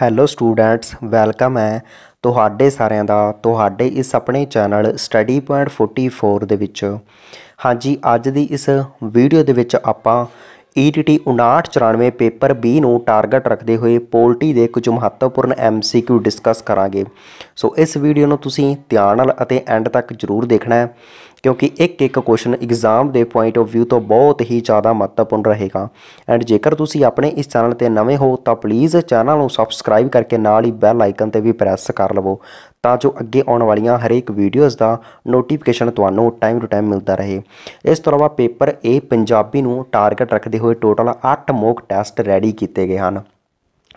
hello students welcome ਹੈ ਤੁਹਾਡੇ ਸਾਰਿਆਂ ਦਾ ਤੁਹਾਡੇ ਇਸ ਆਪਣੇ ਚੈਨਲ ਸਟੱਡੀ ਪੁਆਇੰਟ 44 ਦੇ ਵਿੱਚ ਹਾਂਜੀ ਅੱਜ ਦੀ ਇਸ ਵੀਡੀਓ ਦੇ ਵਿੱਚ ਆਪਾਂ ETT 5994 ਪੇਪਰ B ਨੂੰ ਟਾਰਗੇਟ ਰੱਖਦੇ ਹੋਏ ਪੋਲਟੀ ਦੇ ਕੁਝ ਮਹੱਤਵਪੂਰਨ MCQ ਡਿਸਕਸ ਕਰਾਂਗੇ ਸੋ ਇਸ ਵੀਡੀਓ ਨੂੰ ਤੁਸੀਂ ਧਿਆਨ ਨਾਲ ਅਤੇ ਐਂਡ ਤੱਕ ਜ਼ਰੂਰ ਦੇਖਣਾ ਹੈ ਕਿਉਂਕਿ ਇੱਕ ਇੱਕ ਕੁਐਸਚਨ ਐਗਜ਼ਾਮ ਦੇ ਪੁਆਇੰਟ ਆਫ View ਤੋਂ ਬਹੁਤ ਹੀ ਜ਼ਿਆਦਾ ਮਹੱਤਵਪੂਰਨ ਰਹੇਗਾ ਐਂਡ ਜੇਕਰ ਤੁਸੀਂ ਆਪਣੇ ਇਸ ਚੈਨਲ ਤੇ ਨਵੇਂ ਹੋ ਤਾਂ ਪਲੀਜ਼ ਚੈਨਲ ਨੂੰ ਸਬਸਕ੍ਰਾਈਬ ਕਰਕੇ ਨਾਲ ਹੀ ਬੈਲ ਆਈਕਨ ਤੇ ਵੀ ਪ੍ਰੈਸ ਕਰ ਲਵੋ ਤਾਂ ਜੋ ਅੱਗੇ ਆਉਣ ਵਾਲੀਆਂ ਹਰੇਕ ਵੀਡੀਓਜ਼ ਦਾ ਨੋਟੀਫਿਕੇਸ਼ਨ ਤੁਹਾਨੂੰ ਟਾਈਮ ਟੂ ਟਾਈਮ ਮਿਲਦਾ ਰਹੇ ਇਸ ਤੋਂ ਇਲਾਵਾ ਪੇਪਰ A ਪੰਜਾਬੀ ਨੂੰ ਟਾਰਗੇਟ ਰੱਖਦੇ ਹੋਏ ਟੋਟਲ 8 ਮੌਕ ਟੈਸਟ ਰੈਡੀ ਕੀਤੇ ਗਏ ਹਨ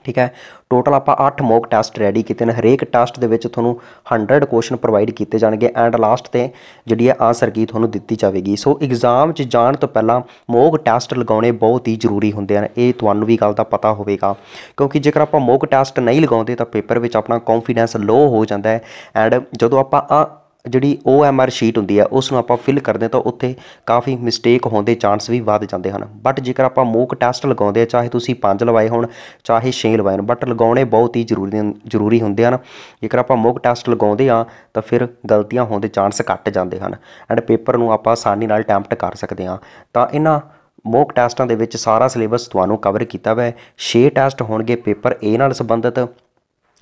ਠੀਕ ਹੈ ਟੋਟਲ ਆਪਾਂ 8 ਮੌਕ ਟੈਸਟ ਰੈਡੀ ਕੀਤੇ ਨੇ ਹਰੇਕ ਟੈਸਟ ਦੇ ਵਿੱਚ ਤੁਹਾਨੂੰ 100 ਕੁਐਸਚਨ ਪ੍ਰੋਵਾਈਡ ਕੀਤੇ ਜਾਣਗੇ ਐਂਡ ਲਾਸਟ ਤੇ ਜਿਹੜੀ ਹੈ ਆਨਸਰ ਕੀ ਤੁਹਾਨੂੰ ਦਿੱਤੀ ਜਾਵੇਗੀ ਸੋ ਐਗਜ਼ਾਮ 'ਚ ਜਾਣ ਤੋਂ ਪਹਿਲਾਂ ਮੌਕ ਟੈਸਟ ਲਗਾਉਣੇ ਬਹੁਤ ਹੀ ਜ਼ਰੂਰੀ ਹੁੰਦੇ ਹਨ ਇਹ ਤੁਹਾਨੂੰ ਵੀ ਗੱਲ ਦਾ ਪਤਾ ਹੋਵੇਗਾ ਕਿਉਂਕਿ ਜੇਕਰ ਆਪਾਂ ਮੌਕ ਟੈਸਟ ਨਹੀਂ ਲਗਾਉਂਦੇ ਤਾਂ ਪੇਪਰ ਵਿੱਚ ਆਪਣਾ ਕੌਨਫੀਡੈਂਸ ਲੋ ਹੋ ਜਾਂਦਾ ਹੈ ਐਂਡ ਜਦੋਂ ਆਪਾਂ ਜਿਹੜੀ OMR ਸ਼ੀਟ ਹੁੰਦੀ ਹੈ ਉਸ ਨੂੰ ਆਪਾਂ ਫਿਲ ਕਰਦੇ ਤਾਂ ਉੱਥੇ ਕਾਫੀ ਮਿਸਟੇਕ ਹੋਣ ਦੇ ਚਾਂਸ ਵੀ ਵੱਧ ਜਾਂਦੇ ਹਨ ਬਟ ਜੇਕਰ ਆਪਾਂ ਮੋਕ ਟੈਸਟ ਲਗਾਉਂਦੇ ਆ ਚਾਹੇ ਤੁਸੀਂ 5 ਲਵਾਏ ਹੋਣ ਚਾਹੇ 6 ਲਵਾਏ ਹੋਣ ਬਟ ਲਗਾਉਣੇ ਬਹੁਤ ਹੀ ਜ਼ਰੂਰੀ ਜ਼ਰੂਰੀ ਹੁੰਦੇ ਹਨ ਜੇਕਰ ਆਪਾਂ ਮੋਕ ਟੈਸਟ ਲਗਾਉਂਦੇ ਆ ਤਾਂ ਫਿਰ ਗਲਤੀਆਂ ਹੋਣ ਦੇ ਚਾਂਸ ਘੱਟ ਜਾਂਦੇ ਹਨ ਐਂਡ ਪੇਪਰ ਨੂੰ ਆਪਾਂ ਆਸਾਨੀ ਨਾਲ ਅਟੈਂਪਟ ਕਰ ਸਕਦੇ ਆ ਤਾਂ ਇਹਨਾਂ ਮੋਕ ਟੈਸਟਾਂ ਦੇ ਵਿੱਚ ਸਾਰਾ ਸਿਲੇਬਸ ਤੁਹਾਨੂੰ ਕਵਰ ਕੀਤਾ ਹੋਇਆ ਹੈ 6 ਟੈਸਟ ਹੋਣਗੇ ਪੇਪਰ A ਨਾਲ ਸੰਬੰਧਿਤ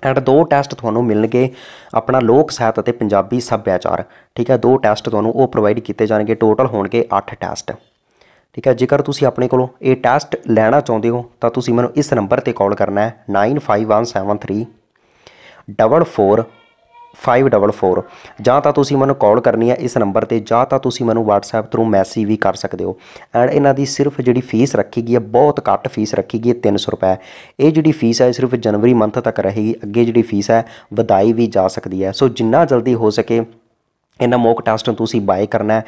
ਐਂਡ ਦੋ ਟੈਸਟ ਤੁਹਾਨੂੰ ਮਿਲਣਗੇ ਆਪਣਾ ਲੋਕ ਸਾਹਿਤ ਅਤੇ ਪੰਜਾਬੀ ਸੱਭਿਆਚਾਰ ਠੀਕ ਹੈ ਦੋ ਟੈਸਟ ਤੁਹਾਨੂੰ ਉਹ ਪ੍ਰੋਵਾਈਡ ਕੀਤੇ ਜਾਣਗੇ ਟੋਟਲ ਹੋਣਗੇ 8 ਟੈਸਟ ਠੀਕ ਹੈ ਜੇਕਰ ਤੁਸੀਂ ਆਪਣੇ ਕੋਲੋਂ ਇਹ ਟੈਸਟ ਲੈਣਾ ਚਾਹੁੰਦੇ ਹੋ ਤਾਂ ਤੁਸੀਂ ਮੈਨੂੰ ਇਸ ਨੰਬਰ ਤੇ ਕਾਲ ਕਰਨਾ ਹੈ 95173 544 ਜਾਂ ਤਾਂ ਤੁਸੀਂ ਮੈਨੂੰ ਕਾਲ ਕਰਨੀ ਹੈ ਇਸ ਨੰਬਰ ਤੇ ਜਾਂ ਤਾਂ ਤੁਸੀਂ ਮੈਨੂੰ WhatsApp ਥਰੂ ਮੈਸੇਜ ਵੀ ਕਰ ਸਕਦੇ ਹੋ ਐਂਡ ਇਹਨਾਂ ਦੀ ਸਿਰਫ ਜਿਹੜੀ ਫੀਸ ਰੱਖੀ ਗਈ ਹੈ ਬਹੁਤ ਘੱਟ ਫੀਸ ਰੱਖੀ ਗਈ ਹੈ 300 ਰੁਪਏ ਇਹ ਜਿਹੜੀ ਫੀਸ ਹੈ ਸਿਰਫ ਜਨਵਰੀ ਮੰਥ ਤੱਕ ਰਹੇਗੀ ਅੱਗੇ ਜਿਹੜੀ ਫੀਸ ਹੈ ਵਧਾਈ ਵੀ ਜਾ ਸਕਦੀ ਹੈ ਸੋ ਜਿੰਨਾ ਜਲਦੀ ਹੋ ਸਕੇ ਇਹਨਾਂ ਮੋਕ ਟੈਸਟ ਨੂੰ ਤੁਸੀਂ ਬਾਏ ਕਰਨਾ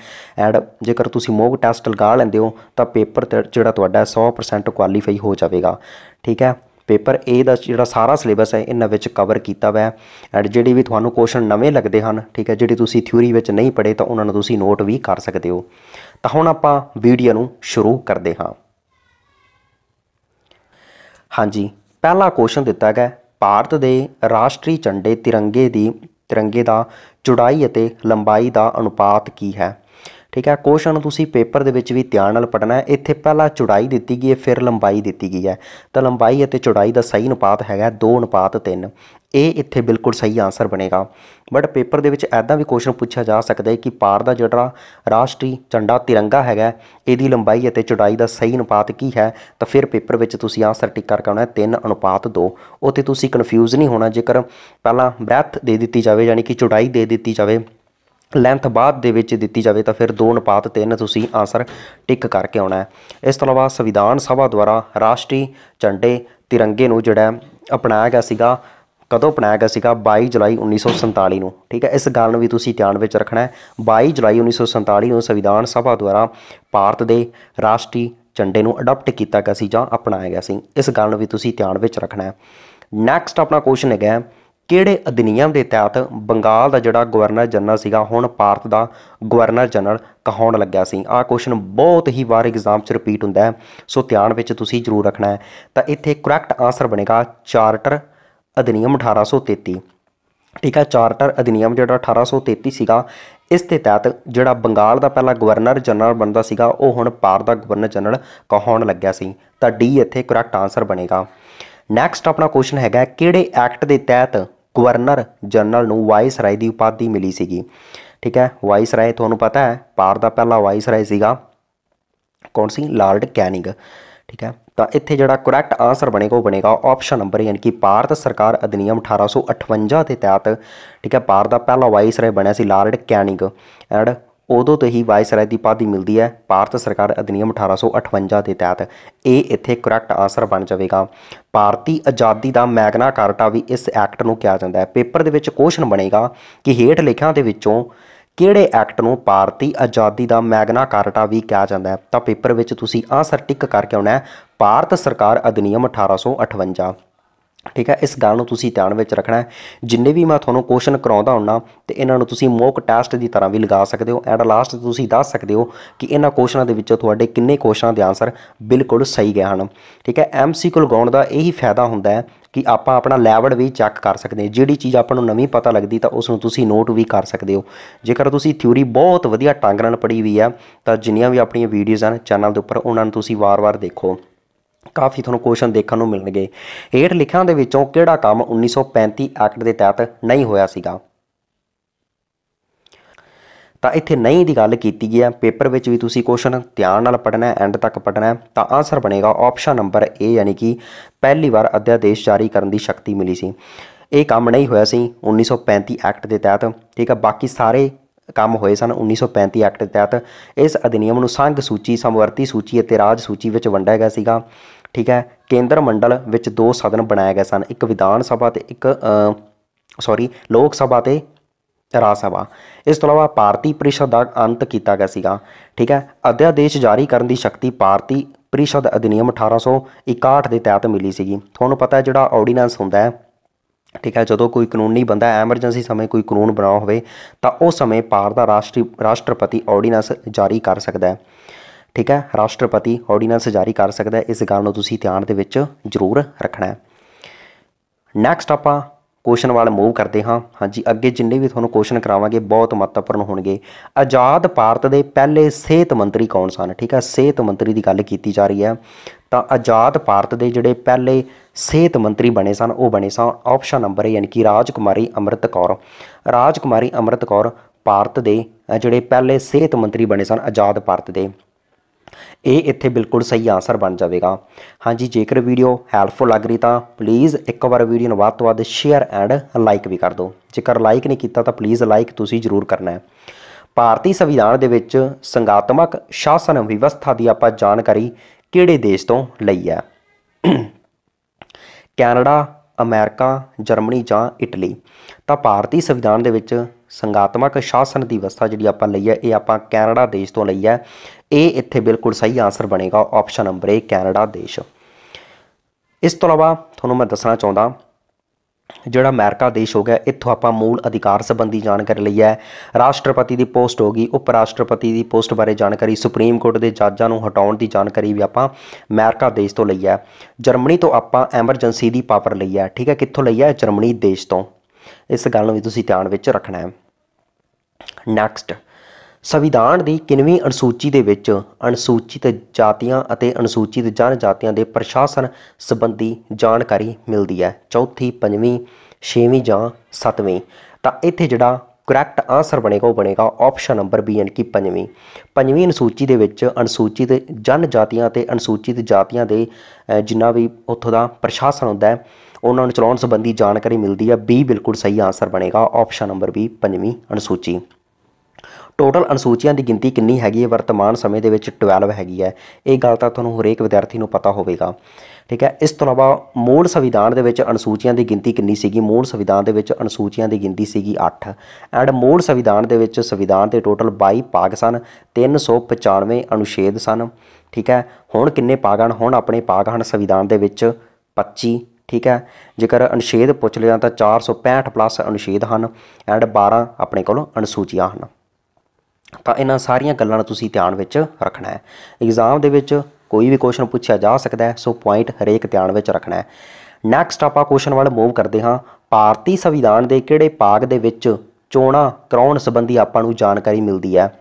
ਐਂਡ ਜੇਕਰ ਤੁਸੀਂ ਮੋਕ ਟੈਸਟ ਲਗਾ ਲੈਂਦੇ ਹੋ ਤਾਂ ਪੇਪਰ ਜਿਹੜਾ ਤੁਹਾਡਾ 100% ਕੁਆਲੀਫਾਈ ਹੋ ਜਾਵੇਗਾ ਠੀਕ ਹੈ ਪੇਪਰ A ਦਾ ਜਿਹੜਾ ਸਾਰਾ ਸਿਲੇਬਸ ਹੈ ਇਹਨਾਂ ਵਿੱਚ ਕਵਰ ਕੀਤਾ ਹੋਇਆ ਹੈ ਐਂਡ ਜਿਹੜੇ ਵੀ ਤੁਹਾਨੂੰ ਕੁਐਸਚਨ ਨਵੇਂ ਲੱਗਦੇ ਹਨ ਠੀਕ ਹੈ ਜਿਹੜੇ ਤੁਸੀਂ ਥਿਊਰੀ ਵਿੱਚ ਨਹੀਂ ਪੜ੍ਹੇ ਤਾਂ ਉਹਨਾਂ ਨੂੰ ਤੁਸੀਂ ਨੋਟ ਵੀ ਕਰ ਸਕਦੇ ਹੋ ਤਾਂ ਹੁਣ ਆਪਾਂ ਵੀਡੀਓ ਨੂੰ ਸ਼ੁਰੂ ਕਰਦੇ ਹਾਂ ਹਾਂਜੀ ਪਹਿਲਾ ਕੁਐਸਚਨ ਦਿੱਤਾ ਗਿਆ ਭਾਰਤ ਦੇ ਰਾਸ਼ਟਰੀ ਝੰਡੇ ਤਿਰੰਗੇ ਦੀ ਤਿਰੰਗੇ ਦਾ ਚੌੜਾਈ ਅਤੇ ਲੰਬਾਈ ਦਾ ਅਨੁਪਾਤ ਕੀ ਹੈ ਠੀਕ ਹੈ ਕੁਐਸਚਨ ਤੁਸੀਂ ਪੇਪਰ ਦੇ ਵਿੱਚ ਵੀ ਧਿਆਨ ਨਾਲ ਪੜਨਾ ਹੈ ਇੱਥੇ ਪਹਿਲਾਂ ਚੌੜਾਈ ਦਿੱਤੀ ਗਈ ਹੈ ਫਿਰ ਲੰਬਾਈ ਦਿੱਤੀ ਗਈ ਹੈ ਤਾਂ ਲੰਬਾਈ ਅਤੇ ਚੌੜਾਈ ਦਾ ਸਹੀ ਅਨੁਪਾਤ ਹੈਗਾ 2:3 ਇਹ ਇੱਥੇ ਬਿਲਕੁਲ ਸਹੀ ਆਨਸਰ ਬਣੇਗਾ ਬਟ ਪੇਪਰ ਦੇ ਵਿੱਚ ਐਦਾਂ ਵੀ ਕੁਐਸਚਨ ਪੁੱਛਿਆ ਜਾ ਸਕਦਾ ਹੈ ਕਿ ਪਾਰ ਦਾ ਜਿਹੜਾ ਰਾਸ਼ਟਰੀ ਝੰਡਾ ਤਿਰੰਗਾ ਹੈਗਾ ਇਹਦੀ ਲੰਬਾਈ ਅਤੇ ਚੌੜਾਈ ਦਾ ਸਹੀ ਅਨੁਪਾਤ ਕੀ ਹੈ ਤਾਂ ਫਿਰ ਪੇਪਰ ਵਿੱਚ ਤੁਸੀਂ ਆਨਸਰ ਟਿਕ ਕਰਕੇ ਆਉਣਾ ਹੈ 3 ਅਨੁਪਾਤ 2 ਉੱਥੇ ਤੁਸੀਂ ਕਨਫਿਊਜ਼ ਨਹੀਂ ਹੋਣਾ ਜੇਕਰ ਪਹਿਲਾਂ ਬ੍ਰੈਥ ਦੇ ਦਿੱਤੀ ਜਾਵੇ ਯਾਨੀ ਕਿ ਚੌੜਾਈ ਦੇ ਦਿੱਤੀ ਜਾਵੇ ਲੈਂਥ ਬਾਅਦ ਦੇ ਵਿੱਚ ਦਿੱਤੀ ਜਾਵੇ ਤਾਂ ਫਿਰ 2 ਅਨੁਪਾਤ 3 ਤੁਸੀਂ ਆਨਸਰ ਟਿਕ ਕਰਕੇ ਆਉਣਾ ਹੈ ਇਸ ਤੋਂ ਇਲਾਵਾ ਸੰਵਿਧਾਨ ਸਭਾ ਦੁਆਰਾ ਰਾਸ਼ਟਰੀ ਝੰਡੇ ਤਿਰੰਗੇ ਨੂੰ ਜਿਹੜਾ ਅਪਣਾਇਆ ਗਿਆ ਸੀਗਾ ਕਦੋਂ ਅਪਣਾਇਆ ਗਿਆ ਸੀਗਾ 22 ਜੁਲਾਈ 1947 ਨੂੰ ਠੀਕ ਹੈ ਇਸ ਗੱਲ ਨੂੰ ਵੀ ਤੁਸੀਂ ਧਿਆਨ ਵਿੱਚ ਰੱਖਣਾ ਹੈ 22 ਜੁਲਾਈ 1947 ਨੂੰ ਸੰਵਿਧਾਨ ਸਭਾ ਦੁਆਰਾ ਭਾਰਤ ਦੇ ਰਾਸ਼ਟਰੀ ਝੰਡੇ ਨੂੰ ਅਡਾਪਟ ਕੀਤਾ ਗਿਆ ਸੀ ਜਾਂ ਅਪਣਾਇਆ ਗਿਆ ਸੀ ਇਸ ਗੱਲ ਨੂੰ ਵੀ ਤੁਸੀਂ ਧਿਆਨ ਵਿੱਚ ਰੱਖਣਾ ਹੈ ਨੈਕਸਟ ਆਪਣਾ ਕੁਐਸਚਨ ਹੈਗਾ ਕਿਹੜੇ ਅਧਿਨਿਯਮ ਦੇ ਤਹਿਤ ਬੰਗਾਲ ਦਾ ਜਿਹੜਾ ਗਵਰਨਰ ਜਨਰਲ ਸੀਗਾ ਹੁਣ ਭਾਰਤ ਦਾ ਗਵਰਨਰ ਜਨਰਲ ਕਹਾਉਣ ਲੱਗਿਆ ਸੀ ਆਹ ਕੁਐਸਚਨ ਬਹੁਤ ਹੀ ਵਾਰ ਐਗਜ਼ਾਮ 'ਚ ਰਿਪੀਟ ਹੁੰਦਾ ਹੈ ਸੋ ਧਿਆਨ ਵਿੱਚ ਤੁਸੀਂ ਜ਼ਰੂਰ ਰੱਖਣਾ ਹੈ ਤਾਂ ਇੱਥੇ ਕਰੈਕਟ ਆਨਸਰ ਬਣੇਗਾ ਚਾਰਟਰ ਅਧਿਨਿਯਮ 1833 ਠੀਕ ਹੈ ਚਾਰਟਰ ਅਧਿਨਿਯਮ ਜਿਹੜਾ 1833 ਸੀਗਾ ਇਸ ਦੇ ਤਹਿਤ ਜਿਹੜਾ ਬੰਗਾਲ ਦਾ ਪਹਿਲਾ ਗਵਰਨਰ ਜਨਰਲ ਬਣਦਾ ਸੀਗਾ ਉਹ ਹੁਣ ਭਾਰਤ ਦਾ ਗਵਰਨਰ ਜਨਰਲ ਕਹਾਉਣ ਲੱਗਿਆ ਸੀ ਤਾਂ ਡੀ ਇੱਥੇ ਕਰੈਕਟ ਆਨਸਰ ਬਣੇਗਾ ਨੈਕਸਟ ਆਪਣਾ ਕੁਐਸਚਨ ਹੈਗਾ ਕਿਹੜੇ ਐਕਟ ਦੇ ਤਹਿਤ ਗਵਰਨਰ ਜਨਰਲ ਨੂੰ ਵਾਇਸ ਰਾਏ ਦੀ ਉਪਾਧੀ ਮਿਲੀ ਸੀਗੀ ਠੀਕ ਹੈ ਵਾਇਸ ਰਾਏ ਤੁਹਾਨੂੰ ਪਤਾ ਹੈ ਪਾਰ ਦਾ ਪਹਿਲਾ ਵਾਇਸ ਰਾਏ ਸੀਗਾ ਕੌਣ ਸੀ ਲਾਰਡ ਕੈਨਿੰਗ ਠੀਕ ਹੈ ਤਾਂ ਇੱਥੇ ਜਿਹੜਾ ਕਰੈਕਟ ਆਨਸਰ ਬਣੇਗਾ ਉਹ ਬਣੇਗਾ ਆਪਸ਼ਨ ਨੰਬਰ ਯਾਨੀ ਕਿ ਭਾਰਤ ਸਰਕਾਰ ਅਧਿਨਿਯਮ 1858 ਦੇ ਤਹਿਤ ਠੀਕ ਹੈ ਭਾਰਤ ਦਾ ਪਹਿਲਾ ਵਾਈਸ ਰਾਏ ਬਣਿਆ ਸੀ ਲਾਰਡ ਕੈਨਿੰਗ ਐਂਡ ਉਦੋਂ ਤੋਂ ਹੀ ਵਾਇਸਰਾਏ ਦੀ ਪਾਦੀ ਮਿਲਦੀ ਹੈ ਭਾਰਤ ਸਰਕਾਰ ਅਧਿਨਿਯਮ 1858 ਦੇ ਤਹਿਤ ਇਹ ਇੱਥੇ ਕਰੈਕਟ ਆਸਰ ਬਣ ਜਾਵੇਗਾ ਭਾਰਤੀ ਆਜ਼ਾਦੀ ਦਾ ਮੈਗਨਾ ਕਾਰਟਾ ਵੀ ਇਸ ਐਕਟ ਨੂੰ ਕਿਹਾ ਜਾਂਦਾ ਹੈ ਪੇਪਰ ਦੇ ਵਿੱਚ ਕੁਐਸਚਨ ਬਣੇਗਾ ਕਿ ਹੇਠ ਲਿਖਿਆਂ ਦੇ ਵਿੱਚੋਂ ਕਿਹੜੇ ਐਕਟ ਨੂੰ ਭਾਰਤੀ ਆਜ਼ਾਦੀ ਦਾ ਮੈਗਨਾ ਕਾਰਟਾ ਵੀ ਕਿਹਾ ਜਾਂਦਾ ਹੈ ਤਾਂ ਪੇਪਰ ਵਿੱਚ ਤੁਸੀਂ ਆਨਸਰ ਟਿਕ ਕਰਕੇ ਆਉਣਾ ਹੈ ਭਾਰਤ ਸਰਕਾਰ ਅਧਿਨਿਯਮ 1858 ਠੀਕ ਹੈ ਇਸ ਗੱਲ ਨੂੰ ਤੁਸੀਂ ਧਿਆਨ ਵਿੱਚ ਰੱਖਣਾ ਜਿੰਨੇ ਵੀ ਮੈਂ ਤੁਹਾਨੂੰ ਕੁਐਸਚਨ ਕਰਾਉਂਦਾ ਹੁੰਨਾ ਤੇ ਇਹਨਾਂ ਨੂੰ ਤੁਸੀਂ ਮੌਕ ਟੈਸਟ ਦੀ ਤਰ੍ਹਾਂ ਵੀ ਲਗਾ ਸਕਦੇ ਹੋ ਐਂਡ ਲਾਸਟ ਤੁਸੀਂ ਦੱਸ ਸਕਦੇ ਹੋ ਕਿ ਇਹਨਾਂ ਕੁਐਸਚਨਾਂ ਦੇ ਵਿੱਚੋਂ ਤੁਹਾਡੇ ਕਿੰਨੇ ਕੁਐਸਚਨਾਂ ਦੇ ਆਨਸਰ ਬਿਲਕੁਲ ਸਹੀ ਗਏ ਹਨ ਠੀਕ ਹੈ ਐਮਸੀਕਿਊ ਲਗਾਉਣ ਦਾ ਇਹੀ ਫਾਇਦਾ ਹੁੰਦਾ ਹੈ ਕਿ ਆਪਾਂ ਆਪਣਾ ਲੈਵਲ ਵੀ ਚੈੱਕ ਕਰ ਸਕਦੇ ਹਾਂ ਜਿਹੜੀ ਚੀਜ਼ ਆਪਾਂ ਨੂੰ ਨਵੀਂ ਪਤਾ ਲੱਗਦੀ ਤਾਂ ਉਸ ਨੂੰ ਤੁਸੀਂ ਨੋਟ ਵੀ ਕਰ ਸਕਦੇ ਹੋ ਜੇਕਰ ਤੁਸੀਂ ਥਿਊਰੀ ਬਹੁਤ ਵਧੀਆ ਟੰਗ ਨਾਲ ਪੜ੍ਹੀ ਹੋਈ ਹੈ ਤਾਂ ਜਿੰਨੀਆਂ ਵੀ ਆਪਣੀਆਂ ਵੀਡੀਓਜ਼ ਹਨ ਚੈਨਲ ਦੇ ਉੱਪਰ ਉਹਨਾਂ ਨੂੰ ਤੁਸੀਂ ਵਾਰ-ਵਾਰ ਦੇਖੋ ਕਾਫੀ ਤੁਹਾਨੂੰ ਕੁਐਸਚਨ ਦੇਖਣ ਨੂੰ ਮਿਲਣਗੇ ਏਟ ਲਿਖਿਆਂ ਦੇ ਵਿੱਚੋਂ ਕਿਹੜਾ ਕੰਮ 1935 ਐਕਟ ਦੇ ਤਹਿਤ ਨਹੀਂ ਹੋਇਆ ਸੀਗਾ ਤਾਂ ਇੱਥੇ ਨਹੀਂ ਦੀ ਗੱਲ ਕੀਤੀ ਗਈ ਹੈ ਪੇਪਰ ਵਿੱਚ ਵੀ ਤੁਸੀਂ ਕੁਐਸਚਨ ਧਿਆਨ ਨਾਲ ਪੜ੍ਹਨਾ ਹੈ ਐਂਡ ਤੱਕ ਪੜ੍ਹਨਾ ਹੈ ਤਾਂ ਆਨਸਰ ਬਣੇਗਾ ਆਪਸ਼ਨ ਨੰਬਰ A ਯਾਨੀ ਕਿ ਪਹਿਲੀ ਵਾਰ ਅਧਿਆਦੇਸ਼ ਜਾਰੀ ਕਰਨ ਦੀ ਸ਼ਕਤੀ ਮਿਲੀ ਸੀ ਇਹ ਕੰਮ ਨਹੀਂ ਹੋਇਆ ਸੀ 1935 ਐਕਟ ਦੇ ਤਹਿਤ ਠੀਕ ਹੈ ਬਾਕੀ ਸਾਰੇ ਕੰਮ ਹੋਏ ਸਨ 1935 ਐਕਟ ਦੇ ਤਹਿਤ ਇਸ ਅਧਿਨਿਯਮ ਨੂੰ ਸੰਘ ਸੂਚੀ ਸਮਵਰਤੀ ਸੂਚੀ ਅਤੇ ਰਾਜ ਸੂਚੀ ਵਿੱਚ ਵੰਡਿਆ ਗਿਆ ਸੀਗਾ ਠੀਕ ਹੈ ਕੇਂਦਰ ਮੰਡਲ ਵਿੱਚ ਦੋ ਸਦਨ ਬਣਾਏ ਗਏ ਸਨ ਇੱਕ ਵਿਧਾਨ ਸਭਾ ਤੇ ਇੱਕ ਸੌਰੀ ਲੋਕ ਸਭਾ ਤੇ ਰਾਜ ਸਭਾ ਇਸ ਤੋਂ ਇਲਾਵਾ ਭਾਰਤੀ ਪ੍ਰੀਸ਼ਦ ਦਾ ਅੰਤ ਕੀਤਾ ਗਿਆ ਸੀਗਾ ਠੀਕ ਹੈ ਅਧਿਆਦੇਸ਼ ਜਾਰੀ ਕਰਨ ਦੀ ਸ਼ਕਤੀ ਭਾਰਤੀ ਪ੍ਰੀਸ਼ਦ ਅਧਿਨਿਯਮ 1861 ਦੇ ਤਹਿਤ ਮਿਲੀ ਸੀਗੀ ਤੁਹਾਨੂੰ ਪਤਾ ਹੈ ਜਿਹੜਾ ਆਰਡੀਨੈਂਸ ਹੁੰਦਾ ਹੈ ਠੀਕ ਹੈ ਜਦੋਂ ਕੋਈ ਕਾਨੂੰਨੀ ਬੰਦਾ ਐਮਰਜੈਂਸੀ ਸਮੇਂ ਕੋਈ ਕਾਨੂੰਨ ਬਣਾਉ ਹੋਵੇ ਤਾਂ ਉਸ ਸਮੇਂ ਪਾਰ ਦਾ ਰਾਸ਼ਟਰੀ ਰਾਸ਼ਟਰਪਤੀ ਆਰਡੀਨੈਂਸ ਜਾਰੀ ਕਰ ਸਕਦਾ ਹੈ ਠੀਕ ਹੈ ਰਾਸ਼ਟਰਪਤੀ ਆਰਡੀਨੈਂਸ ਜਾਰੀ ਕਰ ਸਕਦਾ ਹੈ ਇਸ ਗੱਲ ਨੂੰ ਤੁਸੀਂ ਧਿਆਨ ਦੇ ਵਿੱਚ ਜ਼ਰੂਰ ਰੱਖਣਾ ਹੈ ਨੈਕਸਟ ਆਪਾਂ ਕੁਐਸਚਨ ਵਾਲ ਮੂਵ ਕਰਦੇ ਹਾਂ ਹਾਂਜੀ ਅੱਗੇ ਜਿੰਨੇ ਵੀ ਤੁਹਾਨੂੰ ਕੁਐਸਚਨ ਕਰਾਵਾਂਗੇ ਬਹੁਤ ਮਹੱਤਵਪੂਰਨ ਹੋਣਗੇ ਆਜ਼ਾਦ ਭਾਰਤ ਦੇ ਪਹਿਲੇ ਸਿਹਤ ਮੰਤਰੀ ਕੌਣ ਸਨ ਠੀਕ ਹੈ ਸਿਹਤ ਮੰਤਰੀ ਦੀ ਗੱਲ ਕੀਤੀ ਜਾ ਰਹੀ ਹੈ ਤਾਂ ਆਜ਼ਾਦ ਭਾਰਤ ਦੇ ਜਿਹੜੇ ਪਹਿਲੇ ਸਿਹਤ ਮੰਤਰੀ ਬਣੇ ਸਨ ਉਹ ਬਣੇ ਸਨ ਆਪਸ਼ਨ ਨੰਬਰ ਯਾਨੀ ਕਿ ਰਾਜਕੁਮਾਰੀ ਅਮਰਤ ਕੌਰ ਰਾਜਕੁਮਾਰੀ ਅਮਰਤ ਕੌਰ ਭਾਰਤ ਦੇ ਜਿਹੜੇ ਪਹਿਲੇ ਸਿਹਤ ਮੰਤਰੀ ਬਣੇ ਸਨ ਆਜ਼ਾਦ ਭਾਰਤ ਦੇ ਇਹ ਇੱਥੇ ਬਿਲਕੁਲ ਸਹੀ ਆਨਸਰ ਬਣ ਜਾਵੇਗਾ ਹਾਂਜੀ ਜੇਕਰ ਵੀਡੀਓ ਹੈਲਪਫੁਲ ਲੱਗ ਰਹੀ ਤਾਂ ਪਲੀਜ਼ ਇੱਕ ਵਾਰ ਵੀਡੀਓ ਨੂੰ ਵੱਧ ਤੋਂ ਵੱਧ ਸ਼ੇਅਰ ਐਂਡ ਲਾਈਕ ਵੀ ਕਰ ਦਿਓ ਜੇਕਰ ਲਾਈਕ ਨਹੀਂ ਕੀਤਾ ਤਾਂ ਪਲੀਜ਼ ਲਾਈਕ ਤੁਸੀਂ ਜ਼ਰੂਰ ਕਰਨਾ ਹੈ ਭਾਰਤੀ ਸੰਵਿਧਾਨ ਦੇ ਵਿੱਚ ਸੰਗਾਤਮਕ ਸ਼ਾਸਨ ਵਿਵਸਥਾ ਦੀ ਆਪਾਂ ਜਾਣਕਾਰੀ ਕਿਹੜੇ ਦੇਸ਼ ਤੋਂ ਲਈ ਹੈ ਕੈਨੇਡਾ ਅਮਰੀਕਾ ਜਰਮਨੀ ਜਾਂ ਇਟਲੀ ਤਾਂ ਭਾਰਤੀ ਸੰਵਿਧਾਨ ਦੇ ਵਿੱਚ ਸੰਗਾਤਮਕ ਸ਼ਾਸਨ ਦੀ ਵਿਵਸਥਾ ਜਿਹੜੀ ਆਪਾਂ ਲਈ ਹੈ ਇਹ ਆਪਾਂ ਕੈਨੇਡਾ ਦੇਸ਼ ਤੋਂ ਲਈ ਹੈ ਇਹ ਇੱਥੇ ਬਿਲਕੁਲ ਸਹੀ ਆਨਸਰ ਬਣੇਗਾ ਆਪਸ਼ਨ ਨੰਬਰ 1 ਕੈਨੇਡਾ ਦੇਸ਼ ਇਸ ਤੋਂ ਇਲਾਵਾ ਤੁਹਾਨੂੰ ਮੈਂ ਦੱਸਣਾ ਚਾਹੁੰਦਾ ਜਿਹੜਾ ਅਮਰੀਕਾ ਦੇਸ਼ ਹੋ ਗਿਆ ਇੱਥੋਂ ਆਪਾਂ ਮੂਲ ਅਧਿਕਾਰ ਸੰਬੰਧੀ ਜਾਣਕਾਰੀ ਲਈ ਹੈ ਰਾਸ਼ਟਰਪਤੀ ਦੀ ਪੋਸਟ ਹੋ ਗਈ ਉਪ ਰਾਸ਼ਟਰਪਤੀ ਦੀ ਪੋਸਟ ਬਾਰੇ ਜਾਣਕਾਰੀ ਸੁਪਰੀਮ ਕੋਰਟ ਦੇ ਜੱਜਾਂ ਨੂੰ ਹਟਾਉਣ ਦੀ ਜਾਣਕਾਰੀ ਵੀ ਆਪਾਂ ਅਮਰੀਕਾ ਦੇਸ਼ ਤੋਂ ਲਈ ਹੈ ਜਰਮਨੀ ਤੋਂ ਆਪਾਂ ਐਮਰਜੈਂਸੀ ਦੀ ਪਾਵਰ ਲਈ ਹੈ ਠੀਕ ਹੈ ਕਿੱਥੋਂ ਲਈ ਹੈ ਜਰਮਨੀ ਦੇਸ਼ ਤੋਂ ਇਸ ਗੱਲ ਨੂੰ ਵੀ ਤੁਸੀਂ ਧਿਆਨ ਵਿੱਚ ਰੱਖਣਾ ਹੈ ਨੈਕਸਟ ਸੰਵਿਧਾਨ ਦੀ 91ਵੀਂ ਅਨੁਸੂਚੀ ਦੇ ਵਿੱਚ ਅਨੁਸੂਚਿਤ ਜਾਤੀਆਂ ਅਤੇ ਅਨੁਸੂਚਿਤ ਜਨਜਾਤੀਆਂ ਦੇ ਪ੍ਰਸ਼ਾਸਨ ਸੰਬੰਧੀ ਜਾਣਕਾਰੀ ਮਿਲਦੀ ਹੈ ਚੌਥੀ ਪੰਜਵੀਂ ਛੇਵੀਂ ਜਾਂ ਸੱਤਵੀਂ ਤਾਂ ਇੱਥੇ ਜਿਹੜਾ ਕਰੈਕਟ ਆਨਸਰ ਬਣੇਗਾ ਉਹ ਬਣੇਗਾ ਆਪਸ਼ਨ ਨੰਬਰ ਬੀ ਯਾਨੀ ਕਿ ਪੰਜਵੀਂ ਪੰਜਵੀਂ ਅਨੁਸੂਚੀ ਦੇ ਵਿੱਚ ਅਨੁਸੂਚਿਤ ਜਨਜਾਤੀਆਂ ਤੇ ਅਨੁਸੂਚਿਤ ਜਾਤੀਆਂ ਦੇ ਜਿੰਨਾ ਵੀ ਉੱਥੋਂ ਦਾ ਪ੍ਰਸ਼ਾਸਨ ਹੁੰਦਾ ਹੈ ਉਹਨਾਂ ਨੂੰ ਚਲਾਉਣ ਸੰਬੰਧੀ ਜਾਣਕਾਰੀ ਮਿਲਦੀ ਹੈ ਬੀ ਬਿਲਕੁਲ ਸਹੀ ਆਨਸਰ ਬਣੇਗਾ ਆਪਸ਼ਨ ਨੰਬਰ ਬੀ ਪੰਜਵੀਂ ਅਨੁਸੂਚੀ ਟੋਟਲ ਅਨਸੂਚੀਆਂ ਦੀ ਗਿਣਤੀ ਕਿੰਨੀ ਹੈਗੀ ਹੈ ਵਰਤਮਾਨ ਸਮੇਂ ਦੇ ਵਿੱਚ 12 ਹੈਗੀ ਹੈ ਇਹ ਗੱਲ ਤਾਂ ਤੁਹਾਨੂੰ ਹਰੇਕ ਵਿਦਿਆਰਥੀ ਨੂੰ ਪਤਾ ਹੋਵੇਗਾ ਠੀਕ ਹੈ ਇਸ ਤੋਂ ਇਲਾਵਾ ਮੂਲ ਸੰਵਿਧਾਨ ਦੇ ਵਿੱਚ ਅਨਸੂਚੀਆਂ ਦੀ ਗਿਣਤੀ ਕਿੰਨੀ ਸੀਗੀ ਮੂਲ ਸੰਵਿਧਾਨ ਦੇ ਵਿੱਚ ਅਨਸੂਚੀਆਂ ਦੀ ਗਿਣਤੀ ਸੀਗੀ 8 ਐਂਡ ਮੂਲ ਸੰਵਿਧਾਨ ਦੇ ਵਿੱਚ ਸੰਵਿਧਾਨ ਦੇ ਟੋਟਲ 22 ਭਾਗ ਸਨ 395 ਅਨੁਛੇਦ ਸਨ ਠੀਕ ਹੈ ਹੁਣ ਕਿੰਨੇ ਭਾਗ ਹਨ ਹੁਣ ਆਪਣੇ ਭਾਗ ਹਨ ਸੰਵਿਧਾਨ ਦੇ ਵਿੱਚ 25 ਠੀਕ ਹੈ ਜੇਕਰ ਅਨੁਛੇਦ ਪੁੱਛ ਲਿਆ ਤਾਂ 465 ਪਲੱਸ ਅਨੁਛੇਦ ਹਨ ਐਂਡ 12 ਆਪਣੇ ਕੋਲ ਅਨਸੂਚੀਆਂ ਹਨ ਤਾਂ ਇਹਨਾਂ ਸਾਰੀਆਂ ਗੱਲਾਂ ਨੂੰ ਤੁਸੀਂ ਧਿਆਨ ਵਿੱਚ ਰੱਖਣਾ ਹੈ ਐਗਜ਼ਾਮ ਦੇ ਵਿੱਚ ਕੋਈ ਵੀ ਕੁਐਸਚਨ ਪੁੱਛਿਆ ਜਾ ਸਕਦਾ ਹੈ ਸੋ ਪੁਆਇੰਟ ਹਰੇਕ ਧਿਆਨ ਵਿੱਚ ਰੱਖਣਾ ਹੈ ਨੈਕਸਟ ਆਪਾਂ ਕੁਐਸਚਨ ਵੱਲ ਮੂਵ ਕਰਦੇ ਹਾਂ ਭਾਰਤੀ ਸੰਵਿਧਾਨ ਦੇ ਕਿਹੜੇ ਭਾਗ ਦੇ ਵਿੱਚ ਚੋਣਾਂ ਕਰਾਉਣ ਸੰਬੰਧੀ ਆਪਾਂ ਨੂੰ ਜਾਣਕਾਰੀ ਮਿਲਦੀ ਹੈ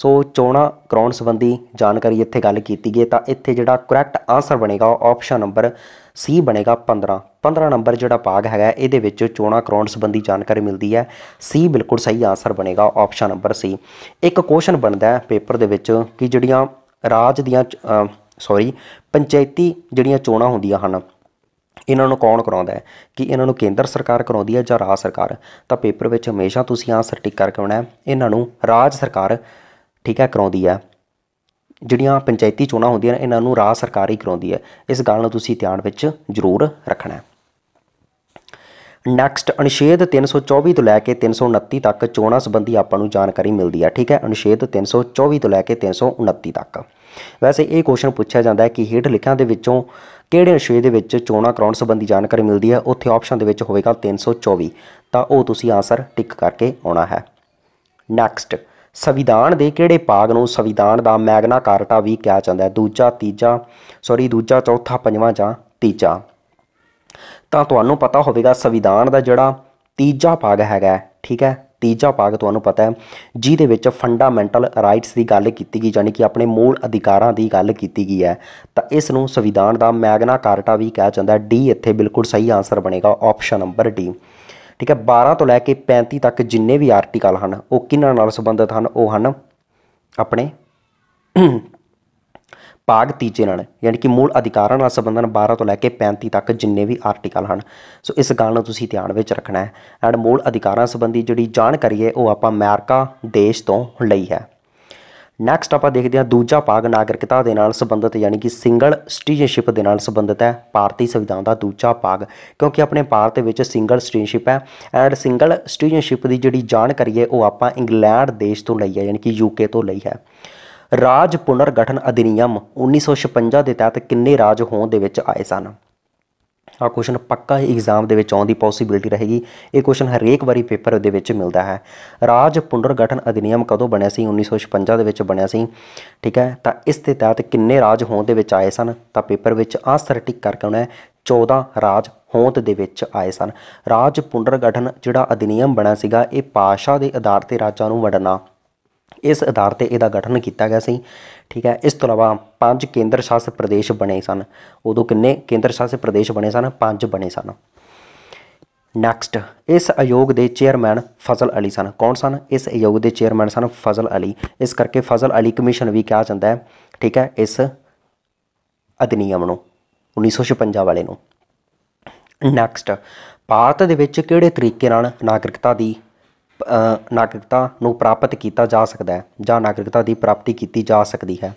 ਸੋ ਚੋਣਾ ਕਰਾਉਣ ਸੰਬੰਧੀ ਜਾਣਕਾਰੀ ਇੱਥੇ ਗੱਲ ਕੀਤੀ ਗਈ ਤਾਂ ਇੱਥੇ ਜਿਹੜਾ ਕਰੈਕਟ ਆਨਸਰ ਬਣੇਗਾ ਉਹ ਆਪਸ਼ਨ ਨੰਬਰ ਸੀ ਬਣੇਗਾ 15 15 ਨੰਬਰ ਜਿਹੜਾ ਭਾਗ ਹੈਗਾ ਇਹਦੇ ਵਿੱਚ ਚੋਣਾ ਕਰਾਉਣ ਸੰਬੰਧੀ ਜਾਣਕਾਰੀ ਮਿਲਦੀ ਹੈ ਸੀ ਬਿਲਕੁਲ ਸਹੀ ਆਨਸਰ ਬਣੇਗਾ ਆਪਸ਼ਨ ਨੰਬਰ ਸੀ ਇੱਕ ਕੁਐਸਚਨ ਬਣਦਾ ਹੈ ਪੇਪਰ ਦੇ ਵਿੱਚ ਕਿ ਜਿਹੜੀਆਂ ਰਾਜ ਦੀਆਂ ਸੌਰੀ ਪੰਚਾਇਤੀ ਜਿਹੜੀਆਂ ਚੋਣਾਂ ਹੁੰਦੀਆਂ ਹਨ ਇਹਨਾਂ ਨੂੰ ਕੌਣ ਕਰਾਉਂਦਾ ਹੈ ਕਿ ਇਹਨਾਂ ਨੂੰ ਕੇਂਦਰ ਸਰਕਾਰ ਕਰਾਉਂਦੀ ਹੈ ਜਾਂ ਰਾਜ ਸਰਕਾਰ ਤਾਂ ਪੇਪਰ ਵਿੱਚ ਹਮੇਸ਼ਾ ਤੁਸੀਂ ਆਨਸਰ ਟਿਕ ਕਰਕੇ ਆਉਣਾ ਹੈ ਇਹਨਾਂ ਨੂੰ ਰਾਜ ਸਰਕਾਰ ਠੀਕਾ ਕਰਾਉਂਦੀ ਆ ਜਿਹੜੀਆਂ ਪੰਚਾਇਤੀ ਚੋਣਾਂ ਹੁੰਦੀਆਂ ਨੇ ਇਹਨਾਂ ਨੂੰ ਰਾਜ ਸਰਕਾਰ ਹੀ ਕਰਾਉਂਦੀ ਹੈ ਇਸ ਗੱਲ ਨੂੰ ਤੁਸੀਂ ਧਿਆਨ ਵਿੱਚ ਜ਼ਰੂਰ ਰੱਖਣਾ ਹੈ ਨੈਕਸਟ ਅਨੁਛੇਦ 324 ਤੋਂ ਲੈ ਕੇ 329 ਤੱਕ ਚੋਣਾਂ ਸੰਬੰਧੀ ਆਪਾਂ ਨੂੰ ਜਾਣਕਾਰੀ ਮਿਲਦੀ ਹੈ ਠੀਕ ਹੈ ਅਨੁਛੇਦ 324 ਤੋਂ ਲੈ ਕੇ 329 ਤੱਕ ਵੈਸੇ ਇਹ ਕੁਐਸਚਨ ਪੁੱਛਿਆ ਜਾਂਦਾ ਹੈ ਕਿ ਹੇਠ ਲਿਖਿਆਂ ਦੇ ਵਿੱਚੋਂ ਕਿਹੜੇ ਅਨੁਛੇਦ ਦੇ ਵਿੱਚ ਚੋਣਾਂ ਕਰਾਉਣ ਸੰਬੰਧੀ ਜਾਣਕਾਰੀ ਮਿਲਦੀ ਹੈ ਉੱਥੇ ਆਪਸ਼ਨ ਦੇ ਵਿੱਚ ਹੋਵੇਗਾ 324 ਤਾਂ ਉਹ ਤੁਸੀਂ ਆਨਸਰ ਟਿਕ ਕਰਕੇ ਆਉਣਾ ਹੈ ਨੈਕਸਟ ਸੰਵਿਧਾਨ ਦੇ ਕਿਹੜੇ ਭਾਗ ਨੂੰ ਸੰਵਿਧਾਨ ਦਾ ਮੈਗਨਾ ਕਾਰਟਾ ਵੀ ਕਿਹਾ ਜਾਂਦਾ ਹੈ ਦੂਜਾ ਤੀਜਾ ਸੌਰੀ ਦੂਜਾ ਚੌਥਾ ਪੰਜਵਾਂ ਜਾਂ ਤੀਜਾ ਤਾਂ ਤੁਹਾਨੂੰ ਪਤਾ ਹੋਵੇਗਾ ਸੰਵਿਧਾਨ ਦਾ ਜਿਹੜਾ ਤੀਜਾ ਭਾਗ ਹੈਗਾ ਠੀਕ ਹੈ ਤੀਜਾ ਭਾਗ ਤੁਹਾਨੂੰ ਪਤਾ ਹੈ ਜਿਹਦੇ ਵਿੱਚ ਫੰਡਾਮੈਂਟਲ ਰਾਈਟਸ ਦੀ ਗੱਲ ਕੀਤੀ ਗਈ ਜਾਨੀ ਕਿ ਆਪਣੇ ਮੂਲ ਅਧਿਕਾਰਾਂ ਦੀ ਗੱਲ ਕੀਤੀ ਗਈ ਹੈ ਤਾਂ ਇਸ ਨੂੰ ਸੰਵਿਧਾਨ ਦਾ ਮੈਗਨਾ ਕਾਰਟਾ ਵੀ ਕਿਹਾ ਜਾਂਦਾ ਹੈ ਡੀ ਇੱਥੇ ਬਿਲਕੁਲ ਸਹੀ ਆਨਸਰ ਬਣੇਗਾ ਆਪਸ਼ਨ ਨੰਬਰ ਡੀ ਠੀਕ ਹੈ 12 ਤੋਂ ਲੈ ਕੇ 35 ਤੱਕ ਜਿੰਨੇ ਵੀ ਆਰਟੀਕਲ ਹਨ ਉਹ ਕਿਨਾਂ ਨਾਲ ਸੰਬੰਧਿਤ ਹਨ ਉਹ ਹਨ ਆਪਣੇ ਭਾਗ ਤੀਜੇ ਨਾਲ ਯਾਨੀ ਕਿ ਮੂਲ ਅਧਿਕਾਰਾਂ ਨਾਲ ਸੰਬੰਧਨ 12 ਤੋਂ ਲੈ ਕੇ 35 ਤੱਕ ਜਿੰਨੇ ਵੀ ਆਰਟੀਕਲ ਹਨ ਸੋ ਇਸ ਗੱਲ ਨੂੰ ਤੁਸੀਂ ਧਿਆਨ ਵਿੱਚ ਰੱਖਣਾ ਹੈ ਐਂਡ ਮੂਲ ਅਧਿਕਾਰਾਂ ਸੰਬੰਧੀ ਜਿਹੜੀ ਜਾਣਕਾਰੀ ਹੈ ਉਹ ਆਪਾਂ ਅਮਰੀਕਾ ਦੇਸ਼ ਤੋਂ ਲਈ ਹੈ ਨੈਕਸਟ ਆਪਾਂ ਦੇਖਦੇ ਹਾਂ ਦੂਜਾ ਭਾਗ ਨਾਗਰਿਕਤਾ ਦੇ ਨਾਲ ਸੰਬੰਧਿਤ ਯਾਨੀ ਕਿ ਸਿੰਗਲ ਸਿਟੀਜ਼ਨਸ਼ਿਪ ਦੇ ਨਾਲ ਸੰਬੰਧਿਤ ਹੈ ਭਾਰਤੀ ਸੰਵਿਧਾਨ ਦਾ ਦੂਜਾ ਭਾਗ ਕਿਉਂਕਿ ਆਪਣੇ ਭਾਰਤ ਵਿੱਚ ਸਿੰਗਲ ਸਿਟੀਜ਼ਨਸ਼ਿਪ ਹੈ ਐਂਡ ਸਿੰਗਲ ਸਿਟੀਜ਼ਨਸ਼ਿਪ ਦੀ ਜਿਹੜੀ ਜਾਣਕਾਰੀ ਹੈ ਉਹ ਆਪਾਂ ਇੰਗਲੈਂਡ ਦੇਸ਼ ਤੋਂ ਲਈ ਹੈ ਯਾਨੀ ਕਿ ਯੂਕੇ ਤੋਂ ਲਈ ਹੈ ਰਾਜ ਪੁਨਰਗਠਨ ਅਧਿਨਿਯਮ 1956 ਦੇ ਤਹਿਤ ਕਿੰਨੇ ਰਾਜ ਹੋਣ ਦੇ ਵਿੱਚ ਆਏ ਸਨ ਆ ਕੁਐਸਚਨ ਪੱਕਾ ਹੀ ਐਗਜ਼ਾਮ ਦੇ ਵਿੱਚ ਆਉਣ ਦੀ ਪੋਸਿਬਿਲਿਟੀ ਰਹੇਗੀ ਇਹ ਕੁਐਸਚਨ ਹਰੇਕ ਵਾਰੀ ਪੇਪਰ ਦੇ ਵਿੱਚ ਮਿਲਦਾ ਹੈ ਰਾਜ ਪੁਨਰਗਠਨ ਅਧਿਨਿਯਮ ਕਦੋਂ ਬਣਿਆ ਸੀ 1956 ਦੇ ਵਿੱਚ ਬਣਿਆ ਸੀ ਠੀਕ ਹੈ ਤਾਂ ਇਸ ਦੇ ਤਹਿਤ ਕਿੰਨੇ ਰਾਜ ਹੋਂਦ ਦੇ ਵਿੱਚ ਆਏ ਸਨ ਤਾਂ ਪੇਪਰ ਵਿੱਚ ਆਨਸਰ ਟਿਕ ਕਰਕੇ ਆਉਣਾ ਹੈ 14 ਰਾਜ ਹੋਂਦ ਦੇ ਵਿੱਚ ਆਏ ਸਨ ਰਾਜ ਪੁਨਰਗਠਨ ਜਿਹੜਾ ਅਧਿਨਿਯਮ ਬਣਾ ਸੀਗਾ ਇਹ ਪਾਸ਼ਾ ਦੇ ਆਧਾਰ ਤੇ ਰਾਜਾਂ ਨੂੰ ਵੰਡਣਾ ਇਸ ਆਧਾਰ ਤੇ ਇਹਦਾ ਗਠਨ ਕੀਤਾ ਗਿਆ ਸੀ ਠੀਕ ਹੈ ਇਸ ਤੋਂ ਇਲਾਵਾ ਪੰਜ ਕੇਂਦਰ ਸ਼ਾਸਿਤ ਪ੍ਰਦੇਸ਼ ਬਣੇ ਸਨ ਉਦੋਂ ਕਿੰਨੇ ਕੇਂਦਰ ਸ਼ਾਸਿਤ ਪ੍ਰਦੇਸ਼ ਬਣੇ ਸਨ ਪੰਜ ਬਣੇ ਸਨ ਨੈਕਸਟ ਇਸ ਆਯੋਗ ਦੇ ਚੇਅਰਮੈਨ ਫਜ਼ਲ ਅਲੀ ਸਨ ਕੌਣ ਸਨ ਇਸ ਆਯੋਗ ਦੇ ਚੇਅਰਮੈਨ ਸਨ ਫਜ਼ਲ ਅਲੀ ਇਸ ਕਰਕੇ ਫਜ਼ਲ ਅਲੀ ਕਮਿਸ਼ਨ ਵੀ ਕਿਹਾ ਜਾਂਦਾ ਹੈ ਠੀਕ ਹੈ ਇਸ ਅਧਿਨਿਯਮ ਨੂੰ 1956 ਵਾਲੇ ਨੂੰ ਨੈਕਸਟ ਭਾਰਤ ਦੇ ਵਿੱਚ ਕਿਹੜੇ ਤਰੀਕੇ ਨਾਲ ਨਾਗਰਿਕਤਾ ਦੀ ਨਾਗਰਿਕਤਾ ਨੂੰ ਪ੍ਰਾਪਤ ਕੀਤਾ ਜਾ ਸਕਦਾ ਹੈ ਜਾਂ ਨਾਗਰਿਕਤਾ ਦੀ ਪ੍ਰਾਪਤੀ ਕੀਤੀ ਜਾ ਸਕਦੀ ਹੈ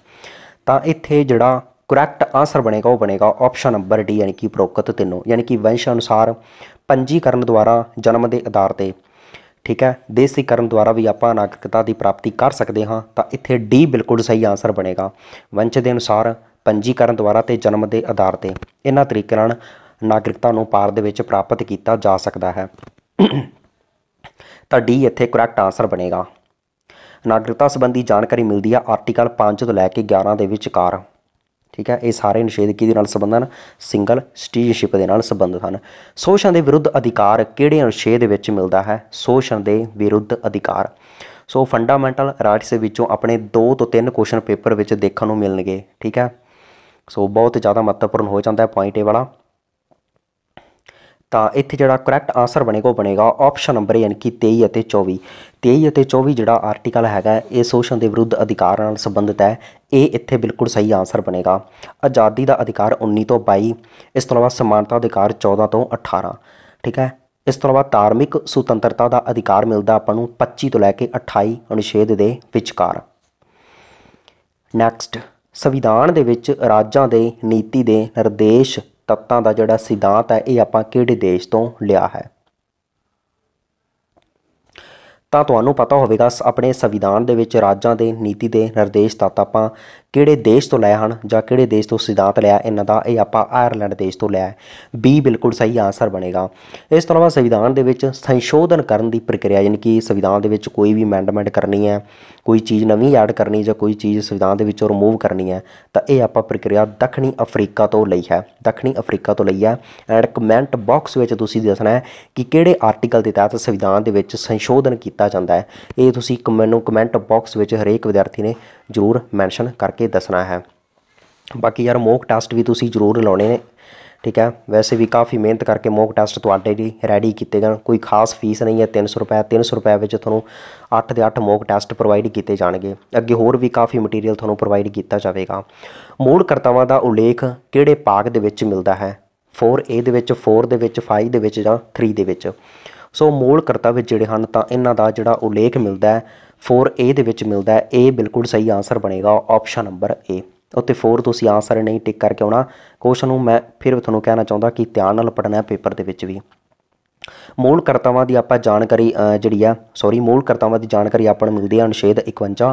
ਤਾਂ ਇੱਥੇ ਜਿਹੜਾ ਕਰੈਕਟ ਆਨਸਰ ਬਣੇਗਾ ਉਹ ਬਣੇਗਾ ਆਪਸ਼ਨ ਨੰਬਰ ਡੀ ਯਾਨੀ ਕਿ ਪ੍ਰੋਕਤ ਤਿੰਨੋਂ ਯਾਨੀ ਕਿ ਵੰਸ਼ ਅਨੁਸਾਰ ਪੰਜੀਕਰਨ ਦੁਆਰਾ ਜਨਮ ਦੇ ਆਧਾਰ ਤੇ ਠੀਕ ਹੈ ਦੇਸੀਕਰਨ ਦੁਆਰਾ ਵੀ ਆਪਾਂ ਨਾਗਰਿਕਤਾ ਦੀ ਪ੍ਰਾਪਤੀ ਕਰ ਸਕਦੇ ਹਾਂ ਤਾਂ ਇੱਥੇ ਡੀ ਬਿਲਕੁਲ ਸਹੀ ਆਨਸਰ ਬਣੇਗਾ ਵੰਸ਼ ਦੇ ਅਨੁਸਾਰ ਪੰਜੀਕਰਨ ਦੁਆਰਾ ਤੇ ਜਨਮ ਦੇ ਆਧਾਰ ਤੇ ਇਹਨਾਂ ਤਰੀਕਿਆਂ ਨਾਲ ਨਾਗਰਿਕਤਾ ਨੂੰ ਪਾਰ ਦੇ ਵਿੱਚ ਪ੍ਰਾਪਤ ਕੀਤਾ ਜਾ ਸਕਦਾ ਹੈ ਤਾਂ ਡੀ ਇੱਥੇ ਕਰੈਕਟ ਆਨਸਰ ਬਣੇਗਾ ਨਾਗਰਿਕਤਾ ਸੰਬੰਧੀ ਜਾਣਕਾਰੀ ਮਿਲਦੀ ਆ ਆਰਟੀਕਲ 5 ਤੋਂ ਲੈ ਕੇ 11 ਦੇ ਵਿਚਕਾਰ ਠੀਕ ਹੈ ਇਹ ਸਾਰੇ ਨਿਸ਼ੇਧ ਦੇ ਨਾਲ ਸੰਬੰਧਨ ਸਿੰਗਲ ਸਿਟੀਜ਼ਨਸ਼ਿਪ ਦੇ ਨਾਲ ਸੰਬੰਧਿਤ ਹਨ ਸ਼ੋਸ਼ਣ ਦੇ ਵਿਰੁੱਧ ਅਧਿਕਾਰ ਕਿਹੜੇ ਅਨੁਸ਼ੇਧ ਵਿੱਚ ਮਿਲਦਾ ਹੈ ਸ਼ੋਸ਼ਣ ਦੇ ਵਿਰੁੱਧ ਅਧਿਕਾਰ ਸੋ ਫੰਡਾਮੈਂਟਲ ਰਾਈਟਸ ਵਿੱਚੋਂ ਆਪਣੇ 2 ਤੋਂ 3 ਕੁਐਸਚਨ ਪੇਪਰ ਵਿੱਚ ਦੇਖਣ ਨੂੰ ਮਿਲਣਗੇ ਠੀਕ ਹੈ ਸੋ ਬਹੁਤ ਜ਼ਿਆਦਾ ਮਹੱਤਵਪੂਰਨ ਹੋ ਜਾਂਦਾ ਹੈ ਪੁਆਇੰਟ ਇਹ ਵਾਲਾ ਤਾਂ ਇੱਥੇ ਜਿਹੜਾ ਕਰੈਕਟ ਆਨਸਰ ਬਣੇਗਾ ਉਹ ਬਣੇਗਾ ਆਪਸ਼ਨ ਨੰਬਰ ਯਾਨੀ ਕਿ 23 ਅਤੇ 24 23 ਅਤੇ 24 ਜਿਹੜਾ ਆਰਟੀਕਲ ਹੈਗਾ ਇਹ ਸ਼ੋਸ਼ਣ ਦੇ ਵਿਰੁੱਧ ਅਧਿਕਾਰ ਨਾਲ ਸੰਬੰਧਿਤ ਹੈ ਇਹ ਇੱਥੇ ਬਿਲਕੁਲ ਸਹੀ ਆਨਸਰ ਬਣੇਗਾ ਆਜ਼ਾਦੀ ਦਾ ਅਧਿਕਾਰ 19 ਤੋਂ 22 ਇਸ ਤੋਂ ਬਾਅਦ ਸਮਾਨਤਾ ਅਧਿਕਾਰ 14 ਤੋਂ 18 ਠੀਕ ਹੈ ਇਸ ਤੋਂ ਬਾਅਦ ਧਾਰਮਿਕ ਸੁਤੰਤਰਤਾ ਦਾ ਅਧਿਕਾਰ ਮਿਲਦਾ ਆਪਾਂ ਨੂੰ 25 ਤੋਂ ਲੈ ਕੇ 28 ਅਨੁਛੇਦ ਦੇ ਵਿਚਕਾਰ ਨੈਕਸਟ ਸੰਵਿਧਾਨ ਦੇ ਵਿੱਚ ਰਾਜਾਂ ਦੇ ਨੀਤੀ ਦੇ ਨਿਰਦੇਸ਼ ਤੱਤਾਂ ਦਾ ਜਿਹੜਾ ਸਿਧਾਂਤ ਹੈ ਇਹ ਆਪਾਂ ਕਿਹੜੇ ਦੇਸ਼ ਤੋਂ ਲਿਆ ਹੈ ਤਾਂ ਤੁਹਾਨੂੰ ਪਤਾ ਹੋਵੇਗਾ ਆਪਣੇ ਸੰਵਿਧਾਨ ਦੇ ਵਿੱਚ ਰਾਜਾਂ ਦੇ ਨੀਤੀ ਦੇ ਨਿਰਦੇਸ਼ ਦਾਤਾ ਆਪਾਂ ਕਿਹੜੇ ਦੇਸ਼ ਤੋਂ ਲਿਆ ਹਨ ਜਾਂ ਕਿਹੜੇ ਦੇਸ਼ ਤੋਂ ਸਿਧਾਂਤ ਲਿਆ ਇਹਨਾਂ ਦਾ ਇਹ ਆਪਾਂ ਆਇਰਲੈਂਡ ਦੇਸ਼ ਤੋਂ ਲਿਆ ਬੀ ਬਿਲਕੁਲ ਸਹੀ ਆਨਸਰ ਬਣੇਗਾ ਇਸ ਤੋਂ ਇਲਾਵਾ ਸੰਵਿਧਾਨ ਦੇ ਵਿੱਚ ਸੰਸ਼ੋਧਨ ਕਰਨ ਦੀ ਪ੍ਰਕਿਰਿਆ ਯਾਨੀ ਕਿ ਸੰਵਿਧਾਨ ਦੇ ਵਿੱਚ ਕੋਈ ਵੀ ਅਮੈਂਡਮੈਂਟ ਕਰਨੀ ਹੈ ਕੋਈ ਚੀਜ਼ ਨਵੀਂ ਐਡ ਕਰਨੀ ਜਾਂ ਕੋਈ ਚੀਜ਼ ਸੰਵਿਧਾਨ ਦੇ ਵਿੱਚੋਂ ਰਿਮੂਵ ਕਰਨੀ ਹੈ ਤਾਂ ਇਹ ਆਪਾਂ ਪ੍ਰਕਿਰਿਆ ਦੱਖਣੀ ਅਫਰੀਕਾ ਤੋਂ ਲਈ ਹੈ ਦੱਖਣੀ ਅਫਰੀਕਾ ਤੋਂ ਲਈ ਹੈ ਐਂਡ ਕਮੈਂਟ ਬਾਕਸ ਵਿੱਚ ਤੁਸੀਂ ਦੱਸਣਾ ਹੈ ਕਿ ਕਿਹੜੇ ਆਰਟੀਕਲ ਦੇ ਤਹਿਤ ਸੰਵਿਧਾਨ ਦੇ ਵਿੱਚ ਸੰਸ਼ੋਧਨ ਕੀਤਾ ਕੀਤਾ ਜਾਂਦਾ ਹੈ ਇਹ ਤੁਸੀਂ ਮੈਨੂੰ ਕਮੈਂਟ ਬਾਕਸ ਵਿੱਚ ਹਰੇਕ ਵਿਦਿਆਰਥੀ ਨੇ ਜ਼ਰੂਰ ਮੈਂਸ਼ਨ ਕਰਕੇ ਦੱਸਣਾ ਹੈ ਬਾਕੀ ਯਾਰ ਮੋਕ ਟੈਸਟ ਵੀ ਤੁਸੀਂ ਜ਼ਰੂਰ ਲਾਉਣੇ ਨੇ ਠੀਕ ਹੈ ਵੈਸੇ ਵੀ ਕਾਫੀ ਮਿਹਨਤ ਕਰਕੇ ਮੋਕ ਟੈਸਟ ਤੁਹਾਡੇ ਲਈ ਰੈਡੀ ਕੀਤੇ ਜਾਣ ਕੋਈ ਖਾਸ ਫੀਸ ਨਹੀਂ ਹੈ 300 ਰੁਪਏ 300 ਰੁਪਏ ਵਿੱਚ ਤੁਹਾਨੂੰ 8 ਦੇ 8 ਮੋਕ ਟੈਸਟ ਪ੍ਰੋਵਾਈਡ ਕੀਤੇ ਜਾਣਗੇ ਅੱਗੇ ਹੋਰ ਵੀ ਕਾਫੀ ਮਟੀਰੀਅਲ ਤੁਹਾਨੂੰ ਪ੍ਰੋਵਾਈਡ ਕੀਤਾ ਜਾਵੇਗਾ ਮੂਲ ਕਰਤਾਵਾਂ ਦਾ ਉਲੇਖ ਕਿਹੜੇ ਪਾਗ ਦੇ ਵਿੱਚ ਮਿਲਦਾ ਹੈ 4A ਦੇ ਵਿੱਚ 4 ਦੇ ਵਿੱਚ 5 ਦੇ ਵਿੱਚ ਜਾਂ 3 ਦੇ ਵਿੱਚ ਸੋ ਮੂਲ ਕਰਤੱਵ ਜਿਹੜੇ ਹਨ ਤਾਂ ਇਹਨਾਂ ਦਾ ਜਿਹੜਾ ਉਲੇਖ ਮਿਲਦਾ ਹੈ 4A ਦੇ ਵਿੱਚ ਮਿਲਦਾ ਹੈ A ਬਿਲਕੁਲ ਸਹੀ ਆਨਸਰ ਬਣੇਗਾ ਆਪਸ਼ਨ ਨੰਬਰ A ਉੱਤੇ 4 ਤੁਸੀਂ ਆਨਸਰ ਨਹੀਂ ਟਿਕ ਕਰਕੇ ਆਉਣਾ ਕੁਐਸਚਨ ਨੂੰ ਮੈਂ ਫਿਰ ਤੁਹਾਨੂੰ ਕਹਿਣਾ ਚਾਹੁੰਦਾ ਕਿ ਧਿਆਨ ਨਾਲ ਪੜਨਾ ਹੈ ਪੇਪਰ ਦੇ ਵਿੱਚ ਵੀ ਮੂਲ ਕਰਤਾਵਾਂ ਦੀ ਆਪਾਂ ਜਾਣਕਾਰੀ ਜਿਹੜੀ ਆ ਸੌਰੀ ਮੂਲ ਕਰਤਾਵਾਂ ਦੀ ਜਾਣਕਾਰੀ ਆਪਾਂ ਨੂੰ ਮਿਲਦੀ ਹੈ ਅਨੁਛੇਦ 51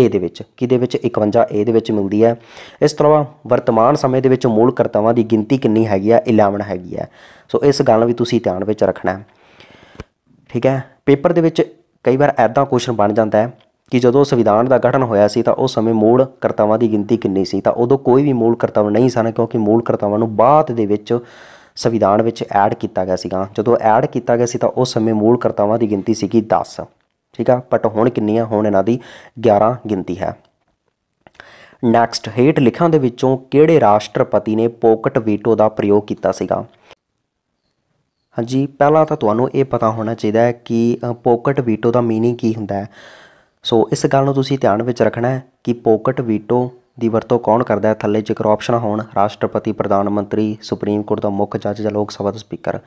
A ਦੇ ਵਿੱਚ ਕਿਦੇ ਵਿੱਚ 51 A ਦੇ ਵਿੱਚ ਮਿਲਦੀ ਹੈ ਇਸ ਤਰ੍ਹਾਂ ਵਰਤਮਾਨ ਸਮੇਂ ਦੇ ਵਿੱਚ ਮੂਲ ਕਰਤਾਵਾਂ ਦੀ ਗਿਣਤੀ ਕਿੰਨੀ ਹੈਗੀ ਆ 11 ਹੈਗੀ ਆ ਸੋ ਇਸ ਗੱਲ ਵੀ ਤੁਸੀਂ ਧਿਆਨ ਵਿੱਚ ਰੱਖਣਾ ਹੈ ਠੀਕ ਹੈ ਪੇਪਰ ਦੇ ਵਿੱਚ ਕਈ ਵਾਰ ਐਦਾਂ ਕੁਐਸਚਨ ਬਣ ਜਾਂਦਾ ਹੈ ਕਿ ਜਦੋਂ ਸੰਵਿਧਾਨ ਦਾ ਗਠਨ ਹੋਇਆ ਸੀ ਤਾਂ ਉਸ ਸਮੇਂ ਮੂਲ ਕਰਤਾਵਾਂ ਦੀ ਗਿਣਤੀ ਕਿੰਨੀ ਸੀ ਤਾਂ ਉਦੋਂ ਕੋਈ ਵੀ ਮੂਲ ਕਰਤਾਵ ਨਹੀਂ ਸਨ ਕਿਉਂਕਿ ਮੂਲ ਕਰਤਾਵਾਂ ਨੂੰ ਬਾਅਦ ਦੇ ਵਿੱਚ ਸੰਵਿਧਾਨ ਵਿੱਚ ਐਡ ਕੀਤਾ ਗਿਆ ਸੀਗਾ ਜਦੋਂ ਐਡ ਕੀਤਾ ਗਿਆ ਸੀ ਤਾਂ ਉਸ ਸਮੇਂ ਮੂਲ ਕਰਤਾਵਾਂ ਦੀ ਗਿਣਤੀ ਸੀਗੀ 10 ਠੀਕ ਆ ਬਟ ਹੁਣ ਕਿੰਨੀਆਂ ਹੋਣ ਹੁਣ ਇਹਨਾਂ ਦੀ 11 ਗਿਣਤੀ ਹੈ ਨੈਕਸਟ ਹੇਟ ਲਿਖਾਂ ਦੇ ਵਿੱਚੋਂ ਕਿਹੜੇ ਰਾਸ਼ਟਰਪਤੀ ਨੇ ਪੋਕਟ ਵੀਟੋ ਦਾ ਪ੍ਰਯੋਗ ਕੀਤਾ ਸੀਗਾ ਹਾਂਜੀ ਪਹਿਲਾਂ ਤਾਂ ਤੁਹਾਨੂੰ ਇਹ ਪਤਾ ਹੋਣਾ ਚਾਹੀਦਾ ਹੈ ਕਿ ਪੋਕਟ ਵੀਟੋ ਦਾ ਮੀਨਿੰਗ ਕੀ ਹੁੰਦਾ ਹੈ ਸੋ ਇਸ ਗੱਲ ਨੂੰ ਤੁਸੀਂ ਧਿਆਨ ਵਿੱਚ ਰੱਖਣਾ ਹੈ ਕਿ ਪੋਕਟ ਵੀਟੋ ਦੀ ਵਰਤੋਂ ਕੌਣ ਕਰਦਾ ਹੈ ਥੱਲੇ ਜੇਕਰ ਆਪਸ਼ਨ ਹੋਣ ਰਾਸ਼ਟਰਪਤੀ ਪ੍ਰਧਾਨ ਮੰਤਰੀ ਸੁਪਰੀਮ ਕੋਰਟ ਦਾ ਮੁੱਖ ਜੱਜ ਜਾਂ ਲੋਕ ਸਭਾ ਦਾ ਸਪੀਕਰ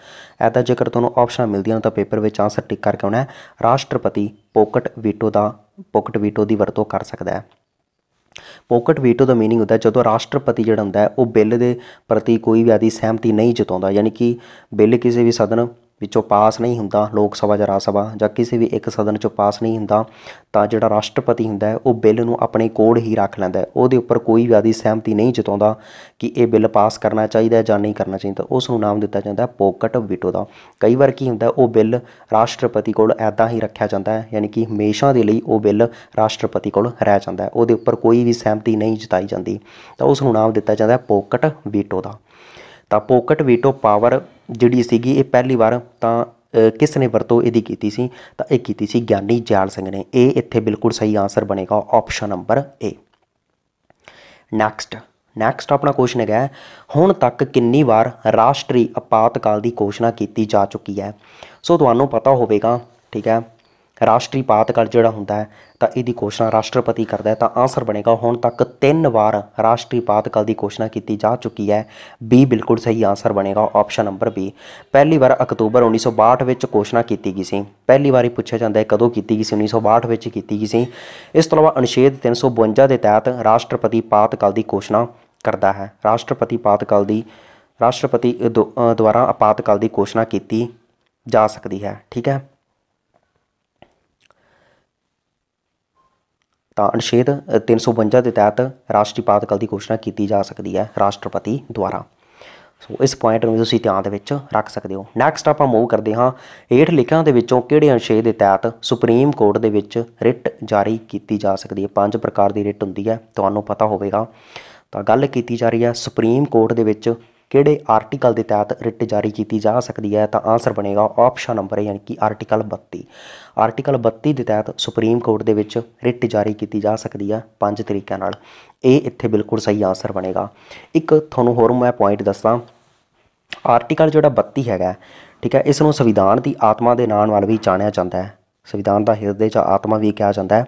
ਤਾਂ ਜੇਕਰ ਤੁਹਾਨੂੰ ਆਪਸ਼ਨਾਂ ਮਿਲਦੀਆਂ ਨੇ ਤਾਂ ਪੇਪਰ ਵਿੱਚ ਆਨਸਰ ਟਿਕ ਕਰਕੇ ਆਉਣਾ ਹੈ ਰਾਸ਼ਟਰਪਤੀ ਪੋਕਟ ਵੀਟੋ ਦਾ ਪੋਕਟ ਵੀਟੋ ਦੀ ਵਰਤੋਂ ਕਰ ਸਕਦਾ ਹੈ ਪੋਕਟ ਵੀਟੋ ਦਾ ਮੀਨਿੰਗ ਹੁੰਦਾ ਜਦੋਂ ਰਾਸ਼ਟਰਪਤੀ ਜਿਹੜਾ ਹੁੰਦਾ ਉਹ ਬਿੱਲ ਦੇ ਪ੍ਰਤੀ ਕੋਈ ਵੀ ਆਦੀ ਸਹਿਮਤੀ ਨਹੀਂ ਜਤਾਉਂਦਾ ਯਾਨੀ ਕਿ ਬਿੱਲ ਕਿਸੇ ਵੀ ਸਦਨ ਵਿੱਚੋਂ ਪਾਸ ਨਹੀਂ ਹੁੰਦਾ ਲੋਕ ਸਭਾ ਜਾਂ ਰਾਜ ਸਭਾ ਜਾਂ ਕਿਸੇ ਵੀ ਇੱਕ ਸਦਨ ਚੋਂ ਪਾਸ ਨਹੀਂ ਹੁੰਦਾ ਤਾਂ ਜਿਹੜਾ ਰਾਸ਼ਟਰਪਤੀ ਹੁੰਦਾ ਉਹ ਬਿੱਲ ਨੂੰ ਆਪਣੇ ਕੋਲ ਹੀ ਰੱਖ ਲੈਂਦਾ ਉਹਦੇ ਉੱਪਰ ਕੋਈ ਵੀ ਆਦੀ ਸਹਿਮਤੀ ਨਹੀਂ ਜਤਾਉਂਦਾ ਕਿ ਇਹ ਬਿੱਲ ਪਾਸ ਕਰਨਾ ਚਾਹੀਦਾ ਜਾਂ ਨਹੀਂ ਕਰਨਾ ਚਾਹੀਦਾ ਉਸ ਨੂੰ ਨਾਮ ਦਿੱਤਾ ਜਾਂਦਾ ਪੋਕਟ ਵਿਟੋ ਦਾ ਕਈ ਵਾਰ ਕੀ ਹੁੰਦਾ ਉਹ ਬਿੱਲ ਰਾਸ਼ਟਰਪਤੀ ਕੋਲ ਐਦਾਂ ਹੀ ਰੱਖਿਆ ਜਾਂਦਾ ਹੈ ਯਾਨੀ ਕਿ ਹਮੇਸ਼ਾ ਦੇ ਲਈ ਉਹ ਬਿੱਲ ਰਾਸ਼ਟਰਪਤੀ ਕੋਲ ਰਹਿ ਜਾਂਦਾ ਹੈ ਉਹਦੇ ਉੱਪਰ ਕੋਈ ਵੀ ਸਹਿਮਤੀ ਨਹੀਂ ਜਤਾਈ ਜਾਂਦੀ ਤਾਂ ਉਸ ਨੂੰ ਨਾਮ ਦਿੱਤਾ ਜਾਂਦਾ ਹੈ ਪੋਕਟ ਵੀਟੋ ਦਾ ਤਾਂ ਪੋਕਟ ਵੀਟੋ ਪਾਵਰ ਜਿਹੜੀ ਸੀਗੀ ਇਹ ਪਹਿਲੀ ਵਾਰ ਤਾਂ ਕਿਸ ਨੇ ਵਰਤੋਂ ਇਹਦੀ ਕੀਤੀ ਸੀ ਤਾਂ ਇਹ ਕੀਤੀ ਸੀ ਗਿਆਨੀ ਜਾਲ ਸਿੰਘ ਨੇ ਇਹ ਇੱਥੇ ਬਿਲਕੁਲ ਸਹੀ ਆਨਸਰ ਬਣੇਗਾ option number A next next ਆਪਣਾ ਕੁਐਸਚਨ ਹੈਗਾ ਹੁਣ ਤੱਕ ਕਿੰਨੀ ਵਾਰ ਰਾਸ਼ਟਰੀ ਆਪਾਤਕਾਲ ਦੀ ਘੋਸ਼ਣਾ ਕੀਤੀ ਜਾ ਚੁੱਕੀ ਹੈ ਸੋ ਤੁਹਾਨੂੰ ਪਤਾ ਹੋਵੇਗਾ ਠੀਕ ਹੈ ਰਾਸ਼ਟਰੀ ਆਪਾਤਕਾਲ ਜਿਹੜਾ ਹੁੰਦਾ ਹੈ ਤਾਂ ਇਹਦੀ ਘੋਸ਼ਣਾ ਰਾਸ਼ਟਰਪਤੀ ਕਰਦਾ ਹੈ ਤਾਂ ਆਨਸਰ ਬਣੇਗਾ ਹੁਣ ਤੱਕ ਤਿੰਨ ਵਾਰ ਰਾਸ਼ਟਰੀ ਬਾਦਕਾਲ ਦੀ ਘੋਸ਼ਣਾ ਕੀਤੀ ਜਾ ਚੁੱਕੀ ਹੈ ਬੀ ਬਿਲਕੁਲ ਸਹੀ ਆਨਸਰ ਬਣੇਗਾ ਆਪਸ਼ਨ ਨੰਬਰ ਬੀ ਪਹਿਲੀ ਵਾਰ ਅਕਤੂਬਰ 1962 ਵਿੱਚ ਘੋਸ਼ਣਾ ਕੀਤੀ ਗਈ ਸੀ ਪਹਿਲੀ ਵਾਰੀ ਪੁੱਛਿਆ ਜਾਂਦਾ ਹੈ ਕਦੋਂ ਕੀਤੀ ਗਈ ਸੀ 1962 ਵਿੱਚ ਕੀਤੀ ਗਈ ਸੀ ਇਸ ਤੋਂ ਇਲਾਵਾ ਅਨੁਛੇਦ 352 ਦੇ ਤਹਿਤ ਰਾਸ਼ਟਰਪਤੀ ਪਾਤਕਾਲ ਦੀ ਘੋਸ਼ਣਾ ਕਰਦਾ ਹੈ ਰਾਸ਼ਟਰਪਤੀ ਪਾਤਕਾਲ ਦੀ ਰਾਸ਼ਟਰਪਤੀ ਦੁਆਰਾ ਆਪਾਤਕਾਲ ਦੀ ਘੋਸ਼ਣਾ ਕੀਤੀ ਜਾ ਸਕਦੀ ਹੈ ਠੀਕ ਹੈ ਤਾਂ ਅਨੁਛੇਦ 352 ਦੇ ਤਹਿਤ ਰਾਸ਼ਟਰੀ ਪਾਤਕਾਲ ਦੀ ਘੋਸ਼ਣਾ ਕੀਤੀ ਜਾ ਸਕਦੀ ਹੈ ਰਾਸ਼ਟਰਪਤੀ ਦੁਆਰਾ ਸੋ ਇਸ ਪੁਆਇੰਟ ਨੂੰ ਤੁਸੀਂ ਧਿਆਨ ਦੇ ਵਿੱਚ ਰੱਖ ਸਕਦੇ ਹੋ ਨੈਕਸਟ ਆਪਾਂ ਮੂਵ ਕਰਦੇ ਹਾਂ ਹੇਠ ਲਿਖਿਆਂ ਦੇ ਵਿੱਚੋਂ ਕਿਹੜੇ ਅਨੁਛੇਦ ਦੇ ਤਹਿਤ ਸੁਪਰੀਮ ਕੋਰਟ ਦੇ ਵਿੱਚ ਰਿਟ ਜਾਰੀ ਕੀਤੀ ਜਾ ਸਕਦੀ ਹੈ ਪੰਜ ਪ੍ਰਕਾਰ ਦੀ ਰਿਟ ਹੁੰਦੀ ਹੈ ਤੁਹਾਨੂੰ ਪਤਾ ਹੋਵੇਗਾ ਤਾਂ ਗੱਲ ਕੀਤੀ ਜਾ ਰਹੀ ਹੈ ਸੁਪਰੀਮ ਕੋਰਟ ਦੇ ਵਿੱਚ ਕਿਹੜੇ ਆਰਟੀਕਲ ਦੇ ਤਹਿਤ ਰਿਟ ਜਾਰੀ ਕੀਤੀ ਜਾ ਸਕਦੀ ਹੈ ਤਾਂ ਆਨਸਰ ਬਣੇਗਾ ਆਪਸ਼ਨ ਨੰਬਰ ਯਾਨੀ ਕਿ ਆਰਟੀਕਲ 32 ਆਰਟੀਕਲ 32 ਦੇ ਤਹਿਤ ਸੁਪਰੀਮ ਕੋਰਟ ਦੇ ਵਿੱਚ ਰਿਟ ਜਾਰੀ ਕੀਤੀ ਜਾ ਸਕਦੀ ਹੈ ਪੰਜ ਤਰੀਕਿਆਂ ਨਾਲ ਇਹ ਇੱਥੇ ਬਿਲਕੁਲ ਸਹੀ ਆਨਸਰ ਬਣੇਗਾ ਇੱਕ ਤੁਹਾਨੂੰ ਹੋਰ ਮੈਂ ਪੁਆਇੰਟ ਦੱਸਾਂ ਆਰਟੀਕਲ ਜਿਹੜਾ 32 ਹੈਗਾ ਠੀਕ ਹੈ ਇਸ ਨੂੰ ਸੰਵਿਧਾਨ ਦੀ ਆਤਮਾ ਦੇ ਨਾਂ ਨਾਲ ਵੀ ਜਾਣਿਆ ਜਾਂਦਾ ਹੈ ਸੰਵਿਧਾਨ ਦਾ ਹਿਰਦੇ ਜਾਂ ਆਤਮਾ ਵੀ ਕਿਹਾ ਜਾਂਦਾ ਹੈ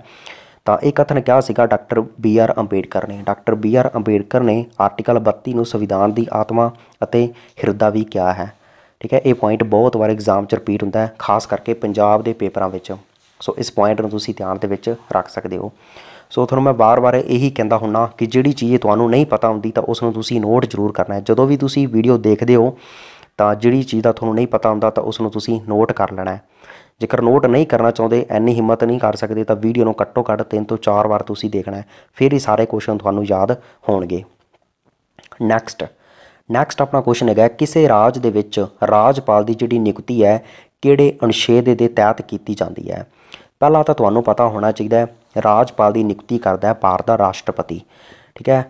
ਤਾਂ ਇਹ ਕਥਨ ਕਿਹਾ ਸੀਗਾ ਡਾਕਟਰ ਬੀ ਆਰ ਅੰਬੇਡਕਰ ਨੇ ਡਾਕਟਰ ਬੀ ਆਰ ਅੰਬੇਡਕਰ ਨੇ ਆਰਟੀਕਲ 32 ਨੂੰ ਸੰਵਿਧਾਨ ਦੀ ਆਤਮਾ ਅਤੇ ਹਿਰਦਾ ਵੀ ਕਿਹਾ ਹੈ ਠੀਕ ਹੈ ਇਹ ਪੁਆਇੰਟ ਬਹੁਤ ਵਾਰ ਐਗਜ਼ਾਮ 'ਚ ਰਿਪੀਟ ਹੁੰਦਾ ਹੈ ਖਾਸ ਕਰਕੇ ਪੰਜਾਬ ਦੇ ਪੇਪਰਾਂ ਵਿੱਚ ਸੋ ਇਸ ਪੁਆਇੰਟ ਨੂੰ ਤੁਸੀਂ ਧਿਆਨ ਦੇ ਵਿੱਚ ਰੱਖ ਸਕਦੇ ਹੋ ਸੋ ਤੁਹਾਨੂੰ ਮੈਂ ਬਾਰ-ਬਾਰ ਇਹੀ ਕਹਿੰਦਾ ਹੁੰਨਾ ਕਿ ਜਿਹੜੀ ਚੀਜ਼ ਤੁਹਾਨੂੰ ਨਹੀਂ ਪਤਾ ਹੁੰਦੀ ਤਾਂ ਉਸ ਨੂੰ ਤੁਸੀਂ ਨੋਟ ਜ਼ਰੂਰ ਕਰਨਾ ਹੈ ਜਦੋਂ ਵੀ ਤੁਸੀਂ ਵੀਡੀਓ ਦੇਖਦੇ ਹੋ ਤਾਂ ਜਿਹੜੀ ਚੀਜ਼ ਦਾ ਤੁਹਾਨੂੰ ਨਹੀਂ ਪਤਾ ਹੁੰਦਾ ਤਾਂ ਉਸ ਨੂੰ ਤੁਸੀਂ ਨੋਟ ਕਰ ਲੈਣਾ ਹੈ ਜੇਕਰ ਨੋਟ ਨਹੀਂ ਕਰਨਾ ਚਾਹੁੰਦੇ ਐਨੀ ਹਿੰਮਤ ਨਹੀਂ ਕਰ ਸਕਦੇ ਤਾਂ ਵੀਡੀਓ ਨੂੰ ਘੱਟੋ ਘੱਟ 3 ਤੋਂ 4 ਵਾਰ ਤੁਸੀਂ ਦੇਖਣਾ ਹੈ ਫਿਰ ਹੀ ਸਾਰੇ ਕੁਐਸਚਨ ਤੁਹਾਨੂੰ ਯਾਦ ਹੋਣਗੇ ਨੈਕਸਟ ਨੈਕਸਟ ਆਪਣਾ ਕੁਐਸਚਨ ਹੈਗਾ ਕਿਸੇ ਰਾਜ ਦੇ ਵਿੱਚ ਰਾਜਪਾਲ ਦੀ ਜਿਹੜੀ ਨਿਯੁਕਤੀ ਹੈ ਕਿਹੜੇ ਅਨੁਛੇਦ ਦੇ ਤਹਿਤ ਕੀਤੀ ਜਾਂਦੀ ਹੈ ਪਹਿਲਾਂ ਤਾਂ ਤੁਹਾਨੂੰ ਪਤਾ ਹੋਣਾ ਚਾਹੀਦਾ ਹੈ ਰਾਜਪਾਲ ਦੀ ਨਿਯੁਕਤੀ ਕਰਦਾ ਹੈ ਭਾਰਤ ਦਾ ਰਾਸ਼ਟਰਪਤੀ ਠੀਕ ਹੈ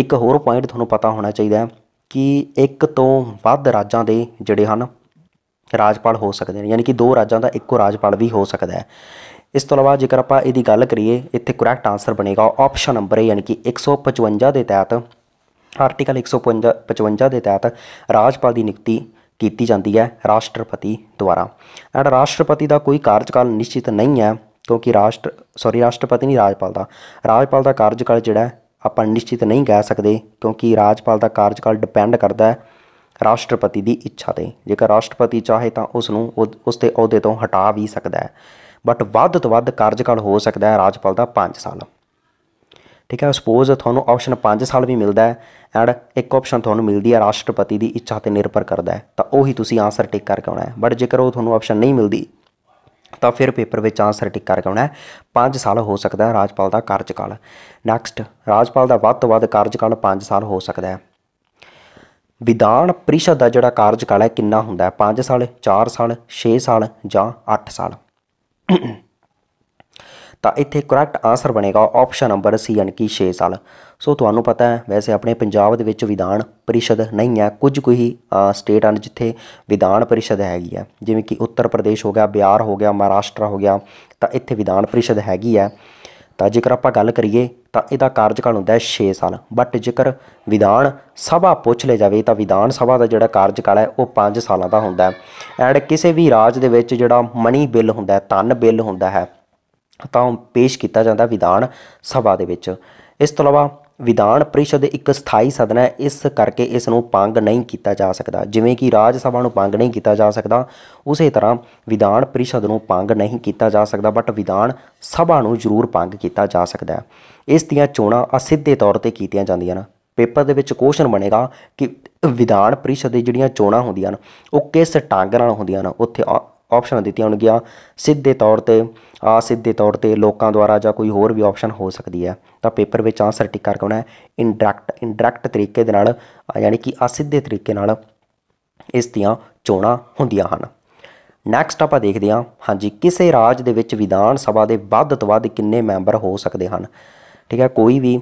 ਇੱਕ ਹੋਰ ਪੁਆਇੰਟ ਤੁਹਾਨੂੰ ਪਤਾ ਹੋਣਾ ਚਾਹੀਦਾ ਹੈ ਕਿ ਇੱਕ ਤੋਂ ਵੱਧ ਰਾਜਾਂ ਦੇ ਜਿਹੜੇ ਹਨ ਰਾਜਪਾਲ ਹੋ ਸਕਦੇ ਨੇ ਯਾਨੀ ਕਿ ਦੋ ਰਾਜਾਂ ਦਾ ਇੱਕੋ ਰਾਜਪਾਲ ਵੀ ਹੋ ਸਕਦਾ ਹੈ ਇਸ ਤੋਂ ਇਲਾਵਾ ਜੇਕਰ ਆਪਾਂ ਇਹਦੀ ਗੱਲ ਕਰੀਏ ਇੱਥੇ ਕਰੈਕਟ ਆਨਸਰ ਬਣੇਗਾ ਆਪਸ਼ਨ ਨੰਬਰ ਯਾਨੀ ਕਿ 155 ਦੇ ਤਹਿਤ ਆਰਟੀਕਲ 155 ਦੇ ਤਹਿਤ ਰਾਜਪਾਲ ਦੀ ਨਿਯੁਕਤੀ ਕੀਤੀ ਜਾਂਦੀ ਹੈ ਰਾਸ਼ਟਰਪਤੀ ਦੁਆਰਾ ਐਂਡ ਰਾਸ਼ਟਰਪਤੀ ਦਾ ਕੋਈ ਕਾਰਜਕਾਲ ਨਿਸ਼ਚਿਤ ਨਹੀਂ ਹੈ ਕਿਉਂਕਿ ਰਾਸ਼ਟਰ ਸੌਰੀ ਰਾਸ਼ਟਰਪਤੀ ਨਹੀਂ ਰਾਜਪਾਲ ਦਾ ਰਾਜਪਾਲ ਦਾ ਕਾਰਜਕਾਲ ਜਿਹੜਾ ਆਪਾਂ ਨਿਸ਼ਚਿਤ ਨਹੀਂ ਕਹਿ ਸਕਦੇ ਕਿਉਂਕਿ ਰਾਜਪਾਲ ਦਾ ਕਾਰਜਕਾਲ ਡਿਪੈਂਡ ਕਰਦਾ ਹੈ ਰਾਸ਼ਟਰਪਤੀ ਦੀ ਇੱਛਾ ਤੇ ਜੇਕਰ ਰਾਸ਼ਟਰਪਤੀ ਚਾਹੇ ਤਾਂ ਉਸ ਨੂੰ ਉਸ ਤੇ ਅਹੁਦੇ ਤੋਂ ਹਟਾ ਵੀ ਸਕਦਾ ਹੈ ਬਟ ਵੱਧ ਤੋਂ ਵੱਧ ਕਾਰਜਕਾਲ ਹੋ ਸਕਦਾ ਹੈ ਰਾਜਪਾਲ ਦਾ 5 ਸਾਲ ਠੀਕ ਹੈ ਸਪੋਜ਼ ਤੁਹਾਨੂੰ ਆਪਸ਼ਨ 5 ਸਾਲ ਵੀ ਮਿਲਦਾ ਹੈ ਐਂਡ ਇੱਕ ਆਪਸ਼ਨ ਤੁਹਾਨੂੰ ਮਿਲਦੀ ਹੈ ਰਾਸ਼ਟਰਪਤੀ ਦੀ ਇੱਛਾ ਤੇ ਨਿਰਭਰ ਕਰਦਾ ਹੈ ਤਾਂ ਉਹੀ ਤੁਸੀਂ ਆਨਸਰ ਟਿਕ ਕਰਕੇ ਆਉਣਾ ਹੈ ਬਟ ਜੇਕਰ ਉਹ ਤੁਹਾਨੂੰ ਆਪਸ਼ਨ ਨਹੀਂ ਮਿਲਦੀ ਤਾਂ ਫਿਰ ਪੇਪਰ ਵਿੱਚ ਆਨਸਰ ਟਿਕ ਕਰਕੇ ਆਉਣਾ ਹੈ 5 ਸਾਲ ਹੋ ਸਕਦਾ ਹੈ ਰਾਜਪਾਲ ਦਾ ਕਾਰਜਕਾਲ ਨੈਕਸਟ ਰਾਜਪਾਲ ਦਾ ਵੱਧ ਤੋਂ ਵੱਧ ਕਾਰਜਕਾਲ 5 ਸਾਲ ਹੋ ਸਕਦਾ ਹੈ ਵਿਧਾਨ ਪ੍ਰੀਸ਼ਦ ਦਾ ਜਿਹੜਾ ਕਾਰਜਕਾਲ ਹੈ ਕਿੰਨਾ ਹੁੰਦਾ ਹੈ 5 ਸਾਲ 4 ਸਾਲ 6 ਸਾਲ ਜਾਂ 8 ਸਾਲ ਤਾਂ ਇੱਥੇ ਕਰੈਕਟ ਆਨਸਰ ਬਣੇਗਾ ਆਪਸ਼ਨ ਨੰਬਰ ਸੀ ਯਾਨੀ ਕਿ 6 ਸਾਲ ਸੋ ਤੁਹਾਨੂੰ ਪਤਾ ਹੈ ਵੈਸੇ ਆਪਣੇ ਪੰਜਾਬ ਦੇ ਵਿੱਚ ਵਿਧਾਨ ਪਰਿਸ਼ਦ ਨਹੀਂ ਹੈ ਕੁਝ ਕੁ ਹੀ ਸਟੇਟ ਹਨ ਜਿੱਥੇ ਵਿਧਾਨ ਪਰਿਸ਼ਦ ਹੈਗੀ ਹੈ ਜਿਵੇਂ ਕਿ ਉੱਤਰ ਪ੍ਰਦੇਸ਼ ਹੋ ਗਿਆ ਬਿਹਾਰ ਹੋ ਗਿਆ ਮਹਾਰਾਸ਼ਟਰ ਹੋ ਗਿਆ ਤਾਂ ਇੱਥੇ ਵਿਧਾਨ ਪਰਿਸ਼ਦ ਹੈਗੀ ਹੈ ਤਾਂ ਜੇਕਰ ਆਪਾਂ ਗੱਲ ਕਰੀਏ ਤਾਂ ਇਹਦਾ ਕਾਰਜਕਾਲ ਹੁੰਦਾ ਹੈ 6 ਸਾਲ ਬਟ ਜੇਕਰ ਵਿਧਾਨ ਸਭਾ ਪੁੱਛ ਲੈ ਜਾਵੇ ਤਾਂ ਵਿਧਾਨ ਸਭਾ ਦਾ ਜਿਹੜਾ ਕਾਰਜਕਾਲ ਹੈ ਉਹ 5 ਸਾਲਾਂ ਦਾ ਹੁੰਦਾ ਹੈ ਐਂਡ ਕਿਸੇ ਵੀ ਰਾਜ ਦੇ ਵਿੱਚ ਜਿਹੜਾ ਮਨੀ ਬਿੱਲ ਹੁੰਦਾ ਹੈ ਧਨ ਬਿੱਲ ਹੁੰਦਾ ਹੈ ਤਾਂ ਉਹ ਪੇਸ਼ ਕੀਤਾ ਜਾਂਦਾ ਵਿਧਾਨ ਸਭਾ ਦੇ ਵਿੱਚ ਇਸ ਤੋਂ ਇਲਾਵਾ ਵਿਧਾਨ ਪਰਿਸ਼ਦ ਇੱਕ ਸਥਾਈ ਸਦਨ ਹੈ ਇਸ ਕਰਕੇ ਇਸ ਨੂੰ ਪੰਗ ਨਹੀਂ ਕੀਤਾ ਜਾ ਸਕਦਾ ਜਿਵੇਂ ਕਿ ਰਾਜ ਸਭਾ ਨੂੰ ਪੰਗ ਨਹੀਂ ਕੀਤਾ ਜਾ ਸਕਦਾ ਉਸੇ ਤਰ੍ਹਾਂ ਵਿਧਾਨ ਪਰਿਸ਼ਦ ਨੂੰ ਪੰਗ ਨਹੀਂ ਕੀਤਾ ਜਾ ਸਕਦਾ ਬਟ ਵਿਧਾਨ ਸਭਾ ਨੂੰ ਜ਼ਰੂਰ ਪੰਗ ਕੀਤਾ ਜਾ ਸਕਦਾ ਹੈ ਇਸ ਦੀਆਂ ਚੋਣਾਂ ਅਸਿੱਧੇ ਤੌਰ ਤੇ ਕੀਤੀਆਂ ਜਾਂਦੀਆਂ ਹਨ ਪੇਪਰ ਦੇ ਵਿੱਚ ਕੁਐਸਚਨ ਬਣੇਗਾ ਕਿ ਵਿਧਾਨ ਪ੍ਰੀਸ਼ਦ ਦੀ ਜਿਹੜੀਆਂ ਚੋਣਾਂ ਹੁੰਦੀਆਂ ਹਨ ਉਹ ਕਿਸ ਢੰਗ ਨਾਲ ਹੁੰਦੀਆਂ ਹਨ ਉੱਥੇ ਆਪਸ਼ਨਾਂ ਦਿੱਤੀਆਂ ਹੋਣਗੀਆਂ ਸਿੱਧੇ ਤੌਰ ਤੇ ਆ ਸਿੱਧੇ ਤੌਰ ਤੇ ਲੋਕਾਂ ਦੁਆਰਾ ਜਾਂ ਕੋਈ ਹੋਰ ਵੀ ਆਪਸ਼ਨ ਹੋ ਸਕਦੀ ਹੈ ਤਾਂ ਪੇਪਰ ਵਿੱਚ ਆਨਸਰ ਟਿਕ ਕਰਕੇ ਆਉਣਾ ਹੈ ਇਨਡਾਇਰੈਕਟ ਇਨਡਾਇਰੈਕਟ ਤਰੀਕੇ ਦੇ ਨਾਲ ਯਾਨੀ ਕਿ ਅਸਿੱਧੇ ਤਰੀਕੇ ਨਾਲ ਇਸ ਦੀਆਂ ਚੋਣਾਂ ਹੁੰਦੀਆਂ ਹਨ ਨੈਕਸਟ ਆਪਾਂ ਦੇਖਦੇ ਹਾਂ ਹਾਂਜੀ ਕਿਸੇ ਰਾਜ ਦੇ ਵਿੱਚ ਵਿਧਾਨ ਸਭਾ ਦੇ ਵੱਧ ਤੋਂ ਵੱਧ ਕਿੰਨੇ ਮੈਂਬਰ ਹੋ ਸਕਦੇ ਹਨ ਠੀਕ ਹੈ ਕੋਈ ਵੀ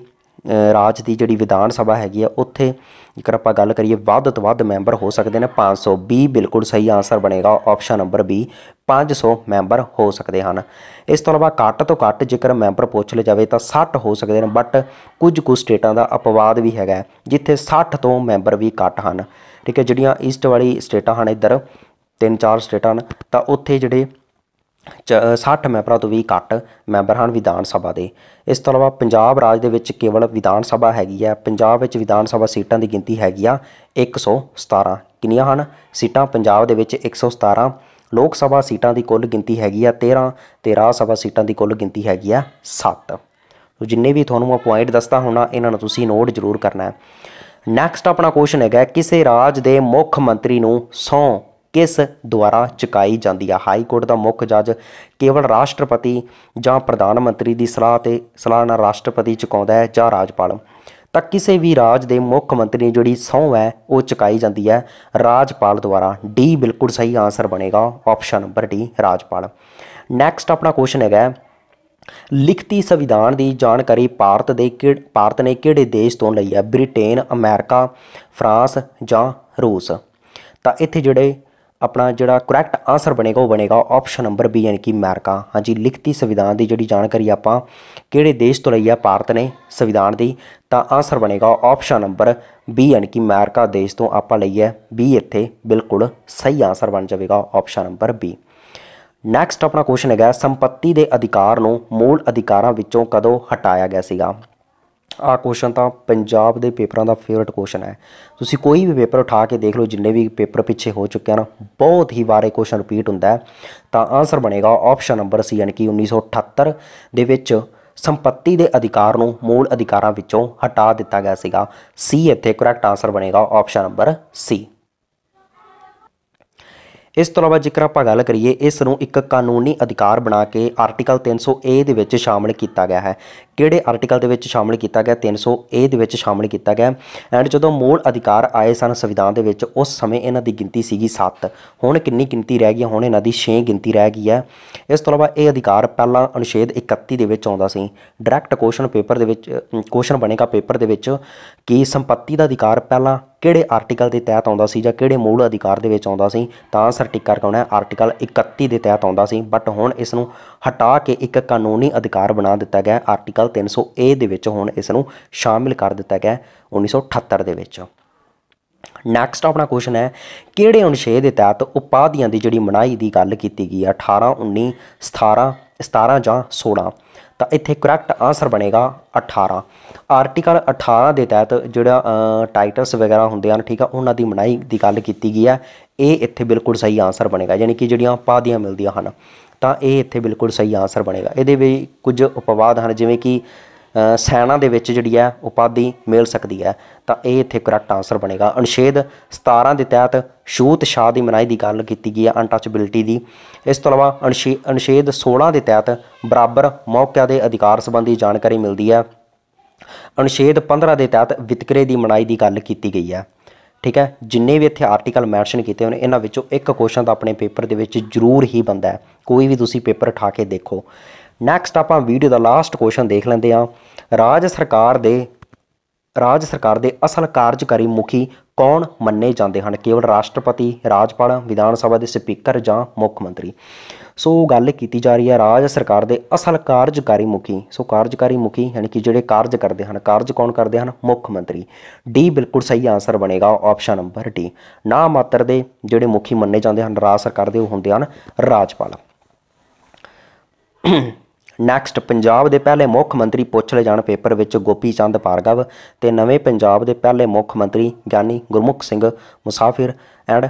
ਰਾਜ ਦੀ ਜਿਹੜੀ ਵਿਧਾਨ ਸਭਾ ਹੈਗੀ ਆ ਉੱਥੇ ਜੇਕਰ ਆਪਾਂ ਗੱਲ ਕਰੀਏ ਵੱਧ ਤੋਂ ਵੱਧ ਮੈਂਬਰ ਹੋ ਸਕਦੇ ਨੇ 520 ਬਿਲਕੁਲ ਸਹੀ ਆਨਸਰ ਬਣੇਗਾ ਆਪਸ਼ਨ ਨੰਬਰ B 500 ਮੈਂਬਰ ਹੋ ਸਕਦੇ ਹਨ ਇਸ ਤੋਂ ਇਲਾਵਾ ਘੱਟ ਤੋਂ ਘੱਟ ਜੇਕਰ ਮੈਂਬਰ ਪੁੱਛ ਲਿਆ ਜਾਵੇ ਤਾਂ 60 ਹੋ ਸਕਦੇ ਨੇ ਬਟ ਕੁਝ ਕੁ ਸਟੇਟਾਂ ਦਾ ਅਪਵਾਦ ਵੀ ਹੈਗਾ ਜਿੱਥੇ 60 ਤੋਂ ਮੈਂਬਰ ਵੀ ਘੱਟ ਹਨ ਠੀਕ ਹੈ ਜਿਹੜੀਆਂ ਈਸਟ ਵਾਲੀ ਸਟੇਟਾਂ ਹਨ ਇਧਰ ਤਿੰਨ ਚਾਰ ਸਟੇਟਾਂ ਹਨ ਤਾਂ ਉੱਥੇ ਜਿਹੜੇ 60 ਮੈਂਬਰਾਂ ਤੋਂ ਵੀ ਘੱਟ ਮੈਂਬਰ ਹਨ ਵਿਧਾਨ ਸਭਾ ਦੇ ਇਸ ਤੋਂ ਇਲਾਵਾ ਪੰਜਾਬ ਰਾਜ ਦੇ ਵਿੱਚ ਕੇਵਲ ਵਿਧਾਨ ਸਭਾ ਹੈਗੀ ਹੈ ਪੰਜਾਬ ਵਿੱਚ ਵਿਧਾਨ ਸਭਾ ਸੀਟਾਂ ਦੀ ਗਿਣਤੀ ਹੈਗੀ ਆ 117 ਕਿੰਨੀਆਂ ਹਨ ਸੀਟਾਂ ਪੰਜਾਬ ਦੇ ਵਿੱਚ 117 ਲੋਕ ਸਭਾ ਸੀਟਾਂ ਦੀ ਕੁੱਲ ਗਿਣਤੀ ਹੈਗੀ ਆ 13 ਤੇ ਰਾਜ ਸਭਾ ਸੀਟਾਂ ਦੀ ਕੁੱਲ ਗਿਣਤੀ ਹੈਗੀ ਆ 7 ਸੋ ਜਿੰਨੇ ਵੀ ਤੁਹਾਨੂੰ ਮੈਂ ਪੁਆਇੰਟ ਦੱਸਦਾ ਹੋਣਾ ਇਹਨਾਂ ਨੂੰ ਤੁਸੀਂ ਨੋਟ ਜ਼ਰੂਰ ਕਰਨਾ ਹੈ ਨੈਕਸਟ ਆਪਣਾ ਕੁਐਸਚਨ ਹੈਗਾ ਕਿਸੇ ਰਾਜ ਦੇ ਮੁੱਖ ਮੰਤਰੀ ਨੂੰ ਸੌ ਕਿਸ ਦੁਆਰਾ ਚੁਕਾਈ ਜਾਂਦੀ ਹੈ ਹਾਈ ਕੋਰਟ ਦਾ ਮੁੱਖ ਜੱਜ ਕੇਵਲ ਰਾਸ਼ਟਰਪਤੀ ਜਾਂ ਪ੍ਰਧਾਨ ਮੰਤਰੀ ਦੀ ਸਲਾਹ ਤੇ ਸਲਾਹ ਨਾਲ ਰਾਸ਼ਟਰਪਤੀ ਚੁਕਾਉਂਦਾ ਹੈ ਜਾਂ ਰਾਜਪਾਲ ਤਾਂ ਕਿਸੇ ਵੀ ਰਾਜ ਦੇ ਮੁੱਖ ਮੰਤਰੀ ਜਿਹੜੀ ਸੌ ਹੈ ਉਹ ਚੁਕਾਈ ਜਾਂਦੀ ਹੈ ਰਾਜਪਾਲ ਦੁਆਰਾ ਡੀ ਬਿਲਕੁਲ ਸਹੀ ਆਨਸਰ ਬਣੇਗਾ ਆਪਸ਼ਨ ਨੰਬਰ ਡੀ ਰਾਜਪਾਲ ਨੈਕਸਟ ਆਪਣਾ ਕੁਐਸਚਨ ਹੈਗਾ ਲਿਖਤੀ ਸੰਵਿਧਾਨ ਦੀ ਜਾਣਕਾਰੀ ਭਾਰਤ ਦੇ ਭਾਰਤ ਨੇ ਕਿਹੜੇ ਦੇਸ਼ ਤੋਂ ਲਈ ਹੈ ਬ੍ਰਿਟੇਨ ਅਮਰੀਕਾ ਫਰਾਂਸ ਜਾਂ ਰੂਸ ਤਾਂ ਇੱਥੇ ਜਿਹੜੇ ਆਪਣਾ ਜਿਹੜਾ ਕਰੈਕਟ ਆਨਸਰ ਬਣੇਗਾ ਉਹ ਬਣੇਗਾ ਆਪਸ਼ਨ ਨੰਬਰ ਬੀ ਯਾਨੀ ਕਿ ਅਮਰੀਕਾ ਹਾਂਜੀ ਲਿਖਤੀ ਸੰਵਿਧਾਨ ਦੀ ਜਿਹੜੀ ਜਾਣਕਾਰੀ ਆਪਾਂ ਕਿਹੜੇ ਦੇਸ਼ ਤੋਂ ਲਈ ਆ ਭਾਰਤ ਨੇ ਸੰਵਿਧਾਨ ਦੀ ਤਾਂ ਆਨਸਰ ਬਣੇਗਾ ਆਪਸ਼ਨ ਨੰਬਰ ਬੀ ਯਾਨੀ ਕਿ ਅਮਰੀਕਾ ਦੇਸ਼ ਤੋਂ ਆਪਾਂ ਲਈ ਹੈ ਬੀ ਇੱਥੇ ਬਿਲਕੁਲ ਸਹੀ ਆਨਸਰ ਬਣ ਜਾਵੇਗਾ ਆਪਸ਼ਨ ਨੰਬਰ ਬੀ ਨੈਕਸਟ ਆਪਣਾ ਕੁਐਸਚਨ ਹੈਗਾ ਸੰਪਤੀ ਦੇ ਅਧਿਕਾਰ ਨੂੰ ਮੂਲ ਅਧਿਕਾਰਾਂ ਵਿੱਚੋਂ ਕਦੋਂ ਹਟਾਇਆ ਗਿਆ ਸੀਗਾ ਆ ਕੁਐਸਚਨ ਤਾਂ ਪੰਜਾਬ ਦੇ ਪੇਪਰਾਂ ਦਾ ਫੇਵਰਟ ਕੁਐਸਚਨ ਹੈ ਤੁਸੀਂ ਕੋਈ ਵੀ ਪੇਪਰ ਉਠਾ ਕੇ ਦੇਖ ਲਓ ਜਿੰਨੇ ਵੀ ਪੇਪਰ ਪਿੱਛੇ ਹੋ ਚੁੱਕੇ ਹਨ ਬਹੁਤ ਹੀ ਵਾਰੇ ਕੁਐਸਚਨ ਰਿਪੀਟ ਹੁੰਦਾ ਹੈ ਤਾਂ ਆਨਸਰ ਬਣੇਗਾ ਆਪਸ਼ਨ ਨੰਬਰ ਸੀ ਯਾਨੀ ਕਿ 1978 ਦੇ ਵਿੱਚ ਸੰਪਤੀ ਦੇ ਅਧਿਕਾਰ ਨੂੰ ਮੂਲ ਅਧਿਕਾਰਾਂ ਵਿੱਚੋਂ ਹਟਾ ਦਿੱਤਾ ਗਿਆ ਸੀਗਾ ਸੀ ਇੱਥੇ ਕਰੈਕਟ ਆਨਸਰ ਬਣੇਗਾ ਆਪਸ਼ਨ ਨੰਬਰ ਸੀ ਇਸ ਤੋਂ ਇਲਾਵਾ ਜੇਕਰ ਆਪਾਂ ਗੱਲ ਕਰੀਏ ਇਸ ਨੂੰ ਇੱਕ ਕਾਨੂੰਨੀ ਅਧਿਕਾਰ ਬਣਾ ਕੇ ਆਰਟੀਕਲ 300A ਦੇ ਵਿੱਚ ਸ਼ਾਮਲ ਕੀਤਾ ਗਿਆ ਹੈ ਕਿਹੜੇ ਆਰਟੀਕਲ ਦੇ ਵਿੱਚ ਸ਼ਾਮਲ ਕੀਤਾ ਗਿਆ 300 ਏ ਦੇ ਵਿੱਚ ਸ਼ਾਮਲ ਕੀਤਾ ਗਿਆ ਐਂਡ ਜਦੋਂ ਮੂਲ ਅਧਿਕਾਰ ਆਏ ਸਨ ਸੰਵਿਧਾਨ ਦੇ ਵਿੱਚ ਉਸ ਸਮੇਂ ਇਹਨਾਂ ਦੀ ਗਿਣਤੀ ਸੀਗੀ 7 ਹੁਣ ਕਿੰਨੀ ਗਿਣਤੀ ਰਹਿ ਗਈ ਹੁਣ ਇਹਨਾਂ ਦੀ 6 ਗਿਣਤੀ ਰਹਿ ਗਈ ਹੈ ਇਸ ਤੋਂ ਇਲਾਵਾ ਇਹ ਅਧਿਕਾਰ ਪਹਿਲਾਂ ਅਨੁਛੇਦ 31 ਦੇ ਵਿੱਚ ਆਉਂਦਾ ਸੀ ਡਾਇਰੈਕਟ ਕੁਐਸਚਨ ਪੇਪਰ ਦੇ ਵਿੱਚ ਕੁਐਸਚਨ ਬਣੇਗਾ ਪੇਪਰ ਦੇ ਵਿੱਚ ਕਿ ਸੰਪਤੀ ਦਾ ਅਧਿਕਾਰ ਪਹਿਲਾਂ ਕਿਹੜੇ ਆਰਟੀਕਲ ਦੇ ਤਹਿਤ ਆਉਂਦਾ ਸੀ ਜਾਂ ਕਿਹੜੇ ਮੂਲ ਅਧਿਕਾਰ ਦੇ ਵਿੱਚ ਆਉਂਦਾ ਸੀ ਤਾਂ ਸਰ ਟਿੱਕਾ ਰਕਾਉਣਾ ਆਰਟੀਕਲ 31 ਦੇ ਤਹਿਤ ਆਉਂਦਾ ਸੀ ਬਟ ਹੁਣ ਇਸ ਨੂੰ ਹਟਾ ਕੇ ਇੱਕ ਕਾਨੂੰਨੀ ਅਧਿਕਾਰ ਬਣਾ ਦਿੱਤਾ ਗਿਆ ਆਰਟੀਕਲ ਆਰਟੀਕਲ 300A ਦੇ ਵਿੱਚ ਹੁਣ ਇਸ ਨੂੰ ਸ਼ਾਮਿਲ ਕਰ ਦਿੱਤਾ ਗਿਆ 1978 ਦੇ ਵਿੱਚ ਨੈਕਸਟ ਆਪਣਾ ਕੁਐਸਚਨ ਹੈ ਕਿਹੜੇ ਅਨੁਛੇਦ ਦੇ ਤਹਿਤ ਉਪਾਧੀਆਂ ਦੀ ਜਿਹੜੀ ਮਨਾਈ ਦੀ ਗੱਲ ਕੀਤੀ ਗਈ ਹੈ 18 19 17 17 ਜਾਂ 16 ਤਾਂ ਇੱਥੇ ਕਰੈਕਟ ਆਨਸਰ ਬਣੇਗਾ 18 ਆਰਟੀਕਲ 18 ਦੇ ਤਹਿਤ ਜਿਹੜਾ ਟਾਈਟਲਸ ਵਗੈਰਾ ਹੁੰਦੇ ਹਨ ਠੀਕ ਆ ਉਹਨਾਂ ਦੀ ਮਨਾਈ ਦੀ ਗੱਲ ਕੀਤੀ ਗਈ ਹੈ ਇਹ ਇੱਥੇ ਬਿਲਕੁਲ ਸਹੀ ਆਨਸਰ ਬਣੇਗਾ ਯਾਨੀ ਕਿ ਜਿਹੜੀਆਂ ਉਪਾਧੀਆਂ ਮਿਲਦੀਆਂ ਹਨ ਤਾਂ ਇਹ ਇੱਥੇ ਬਿਲਕੁਲ ਸਹੀ ਆਨਸਰ ਬਣੇਗਾ ਇਹਦੇ ਵੀ ਕੁਝ ਉਪਵਾਦ ਹਨ ਜਿਵੇਂ ਕਿ ਸੈਨਾ ਦੇ ਵਿੱਚ ਜਿਹੜੀ ਹੈ ਉਪਾਦੀ ਮਿਲ ਸਕਦੀ ਹੈ ਤਾਂ ਇਹ ਇੱਥੇ ਕਰੈਕਟ ਆਨਸਰ ਬਣੇਗਾ ਅਨੁਛੇਦ 17 ਦੇ ਤਹਿਤ ਛੂਤ ਸ਼ਾਹ ਦੀ ਮਨਾਈ ਦੀ ਗੱਲ ਕੀਤੀ ਗਈ ਹੈ ਅਨਟੱਚਬਿਲਟੀ ਦੀ ਇਸ ਤੋਂ ਇਲਾਵਾ ਅਨੁਛੇਦ 16 ਦੇ ਤਹਿਤ ਬਰਾਬਰ ਮੌਕਿਆਂ ਦੇ ਅਧਿਕਾਰ ਸੰਬੰਧੀ ਜਾਣਕਾਰੀ ਮਿਲਦੀ ਹੈ ਅਨੁਛੇਦ 15 ਦੇ ਤਹਿਤ ਵਿਤਕਰੇ ਦੀ ਮਨਾਈ ਦੀ ਗੱਲ ਕੀਤੀ ਗਈ ਹੈ ਠੀਕ ਹੈ ਜਿੰਨੇ ਵੀ ਇੱਥੇ ਆਰਟੀਕਲ ਮੈਂਸ਼ਨ ਕੀਤੇ ਹੋਣ ਇਹਨਾਂ ਵਿੱਚੋਂ ਇੱਕ ਕੁਐਸਚਨ ਤਾਂ ਆਪਣੇ ਪੇਪਰ ਦੇ ਵਿੱਚ ਜ਼ਰੂਰ ਹੀ ਬੰਦਾ ਹੈ ਕੋਈ ਵੀ ਤੁਸੀਂ ਪੇਪਰ ਠਾ ਕੇ ਦੇਖੋ ਨੈਕਸਟ ਆਪਾਂ ਵੀਡੀਓ ਦਾ ਲਾਸਟ ਕੁਐਸਚਨ ਦੇਖ ਲੈਂਦੇ ਆ ਰਾਜ ਸਰਕਾਰ ਦੇ ਰਾਜ ਸਰਕਾਰ ਦੇ ਅਸਲ ਕਾਰਜਕਾਰੀ ਮੁਖੀ ਕੌਣ ਮੰਨੇ ਜਾਂਦੇ ਹਨ ਕੇਵਲ ਰਾਸ਼ਟਰਪਤੀ ਰਾਜਪਾਲ ਵਿਧਾਨ ਸਭਾ ਦੇ ਸਪੀਕਰ ਜਾਂ ਮੁੱਖ ਮੰਤਰੀ ਸੋ ਗੱਲ ਕੀਤੀ ਜਾ ਰਹੀ ਹੈ ਰਾਜ ਸਰਕਾਰ ਦੇ ਅਸਲ ਕਾਰਜਕਾਰੀ ਮੁਖੀ ਸੋ ਕਾਰਜਕਾਰੀ ਮੁਖੀ ਯਾਨੀ ਕਿ ਜਿਹੜੇ ਕਾਰਜ ਕਰਦੇ ਹਨ ਕਾਰਜ ਕੌਣ ਕਰਦੇ ਹਨ ਮੁੱਖ ਮੰਤਰੀ ਡੀ ਬਿਲਕੁਲ ਸਹੀ ਆਨਸਰ ਬਣੇਗਾ ਆਪਸ਼ਨ ਨੰਬਰ ਡੀ ਨਾ ਮਾਤਰ ਦੇ ਜਿਹੜੇ ਮੁਖੀ ਮੰਨੇ ਜਾਂਦੇ ਹਨ ਰਾਜ ਸਰਕਾਰ ਦੇ ਉਹ ਹੁੰਦੇ ਹਨ ਰਾਜਪਾਲ ਨੈਕਸਟ ਪੰਜਾਬ ਦੇ ਪਹਿਲੇ ਮੁੱਖ ਮੰਤਰੀ ਪੁੱਛ ਲੈ ਜਾਣ ਪੇਪਰ ਵਿੱਚ ਗੋਪੀ ਚੰਦ ਪਾਰਗਵ ਤੇ ਨਵੇਂ ਪੰਜਾਬ ਦੇ ਪਹਿਲੇ ਮੁੱਖ ਮੰਤਰੀ ਗਿਆਨੀ ਗੁਰਮੁਖ ਸਿੰਘ ਮੁਸਾਫਿਰ ਐਂਡ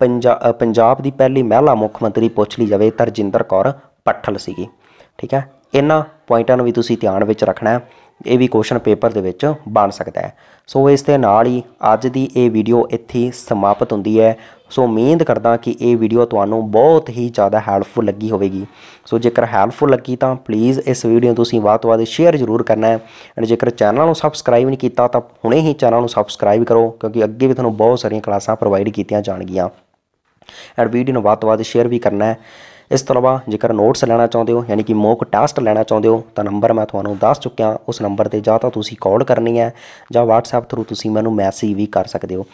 ਪੰਜਾਬ ਦੀ ਪਹਿਲੀ ਮਹਿਲਾ ਮੁੱਖ ਮੰਤਰੀ ਪੁੱਛ ਲਈ ਜਾਵੇ ਤਰਜਿੰਦਰ ਕੌਰ ਪੱਠਲ ਸੀਗੀ ਠੀਕ ਹੈ ਇਹਨਾਂ ਪੁਆਇੰਟਾਂ ਨੂੰ ਵੀ ਤੁਸੀਂ ਧਿਆਨ ਵਿੱਚ ਰੱਖਣਾ ਹੈ ਇਹ ਵੀ ਕੁਐਸਚਨ ਪੇਪਰ ਦੇ ਵਿੱਚ ਬਣ ਸਕਦਾ ਹੈ ਸੋ ਇਸ ਦੇ ਨਾਲ ਹੀ ਅੱਜ ਦੀ ਇਹ ਵੀਡੀਓ ਇੱਥੇ ਸਮਾਪਤ ਹੁੰਦੀ ਹੈ ਸੋ ਉਮੀਦ ਕਰਦਾ ਕਿ ਇਹ ਵੀਡੀਓ ਤੁਹਾਨੂੰ ਬਹੁਤ ਹੀ ਜ਼ਿਆਦਾ ਹੈਲਪਫੁਲ ਲੱਗੀ ਹੋਵੇਗੀ ਸੋ ਜੇਕਰ ਹੈਲਪਫੁਲ ਲੱਗੀ ਤਾਂ ਪਲੀਜ਼ ਇਸ ਵੀਡੀਓ ਤੁਸੀਂ ਬਾਤ ਤੋਂ ਸ਼ੇਅਰ ਜ਼ਰੂਰ ਕਰਨਾ ਹੈ ਐਂਡ ਜੇਕਰ ਚੈਨਲ ਨੂੰ ਸਬਸਕ੍ਰਾਈਬ ਨਹੀਂ ਕੀਤਾ ਤਾਂ ਹੁਣੇ ਹੀ ਚੈਨਲ ਨੂੰ ਸਬਸਕ੍ਰਾਈਬ ਕਰੋ ਕਿਉਂਕਿ ਅੱਗੇ ਵੀ ਤੁਹਾਨੂੰ ਬਹੁਤ ਸਾਰੀਆਂ ਕਲਾਸਾਂ ਪ੍ਰੋਵਾਈਡ ਕੀਤੀਆਂ ਜਾਣਗੀਆਂ ਐਂਡ ਵੀਡੀਓ ਨੂੰ ਵੱਧ ਸ਼ੇਅਰ ਵੀ ਕਰਨਾ ਹੈ ਇਸ ਤੋਂ ਇਲਾਵਾ ਜੇਕਰ ਨੋਟਸ ਲੈਣਾ ਚਾਹੁੰਦੇ ਹੋ ਯਾਨੀ ਕਿ ਮੋਕ ਟੈਸਟ ਲੈਣਾ ਚਾਹੁੰਦੇ ਹੋ ਤਾਂ ਨੰਬਰ ਮੈਂ ਤੁਹਾਨੂੰ ਦੱਸ ਚੁੱਕਿਆ ਉਸ ਨੰਬਰ ਤੇ ਜਾਂ ਤਾਂ ਤੁਸੀਂ ਕਾਲ ਕਰਨੀ ਹੈ ਜਾਂ WhatsApp ਥਰੂ ਤੁਸੀਂ ਮੈਨੂੰ ਮੈਸੇਜ ਵੀ ਕਰ ਸਕਦੇ ਹੋ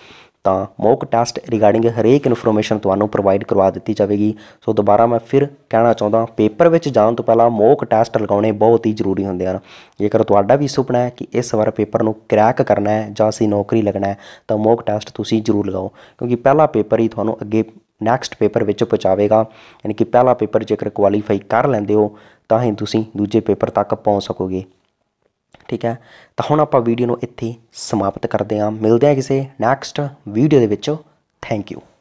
ਤਾਂ ਮੋਕ ਟੈਸਟ ਰਿਗਾਰਡਿੰਗ ਹਰੇਕ ਇਨਫੋਰਮੇਸ਼ਨ ਤੁਹਾਨੂੰ ਪ੍ਰੋਵਾਈਡ ਕਰਵਾ ਦਿੱਤੀ ਜਾਵੇਗੀ ਸੋ ਦੁਬਾਰਾ ਮੈਂ ਫਿਰ ਕਹਿਣਾ ਚਾਹੁੰਦਾ ਪੇਪਰ ਵਿੱਚ ਜਾਣ ਤੋਂ ਪਹਿਲਾਂ ਮੋਕ ਟੈਸਟ ਲਗਾਉਣੇ ਬਹੁਤ ਹੀ ਜ਼ਰੂਰੀ ਹੁੰਦੇ ਹਨ ਜੇਕਰ ਤੁਹਾਡਾ ਵੀ ਸੁਪਨਾ ਹੈ ਕਿ ਇਸ ਵਾਰ ਪੇਪਰ ਨੂੰ ਕ੍ਰੈਕ ਕਰਨਾ ਹੈ ਜਾਂ ਅਸੀਂ ਨੌਕਰੀ ਲੱਗਣਾ ਹੈ ਤਾਂ ਮੋਕ ਟੈਸਟ ਤੁਸੀਂ ਜ਼ਰੂਰ ਲਗਾਓ ਕਿਉਂਕਿ ਪਹਿਲਾ ਪੇਪਰ ਹੀ ਤੁਹਾਨੂੰ ਅੱਗੇ ਨੈਕਸਟ ਪੇਪਰ ਵਿੱਚ ਪਹੁੰਚਾਵੇਗਾ ਯਾਨੀ ਕਿ ਪਹਿਲਾ ਪੇਪਰ ਜੇਕਰ ਕੁਆਲੀਫਾਈ ਕਰ ਲੈਂਦੇ ਹੋ ਤਾਂ ਹੀ ਤੁਸੀਂ ਦੂਜੇ ਪੇਪਰ ਤੱਕ ਪਹੁੰਚ ਸਕੋਗੇ ਠੀਕ ਹੈ ਤਾਂ ਹੁਣ ਆਪਾਂ ਵੀਡੀਓ ਨੂੰ ਇੱਥੇ ਸਮਾਪਤ ਕਰਦੇ ਹਾਂ ਮਿਲਦੇ ਹਾਂ ਕਿਸੇ ਨੈਕਸਟ ਵੀਡੀਓ ਦੇ ਵਿੱਚ ਥੈਂਕ ਯੂ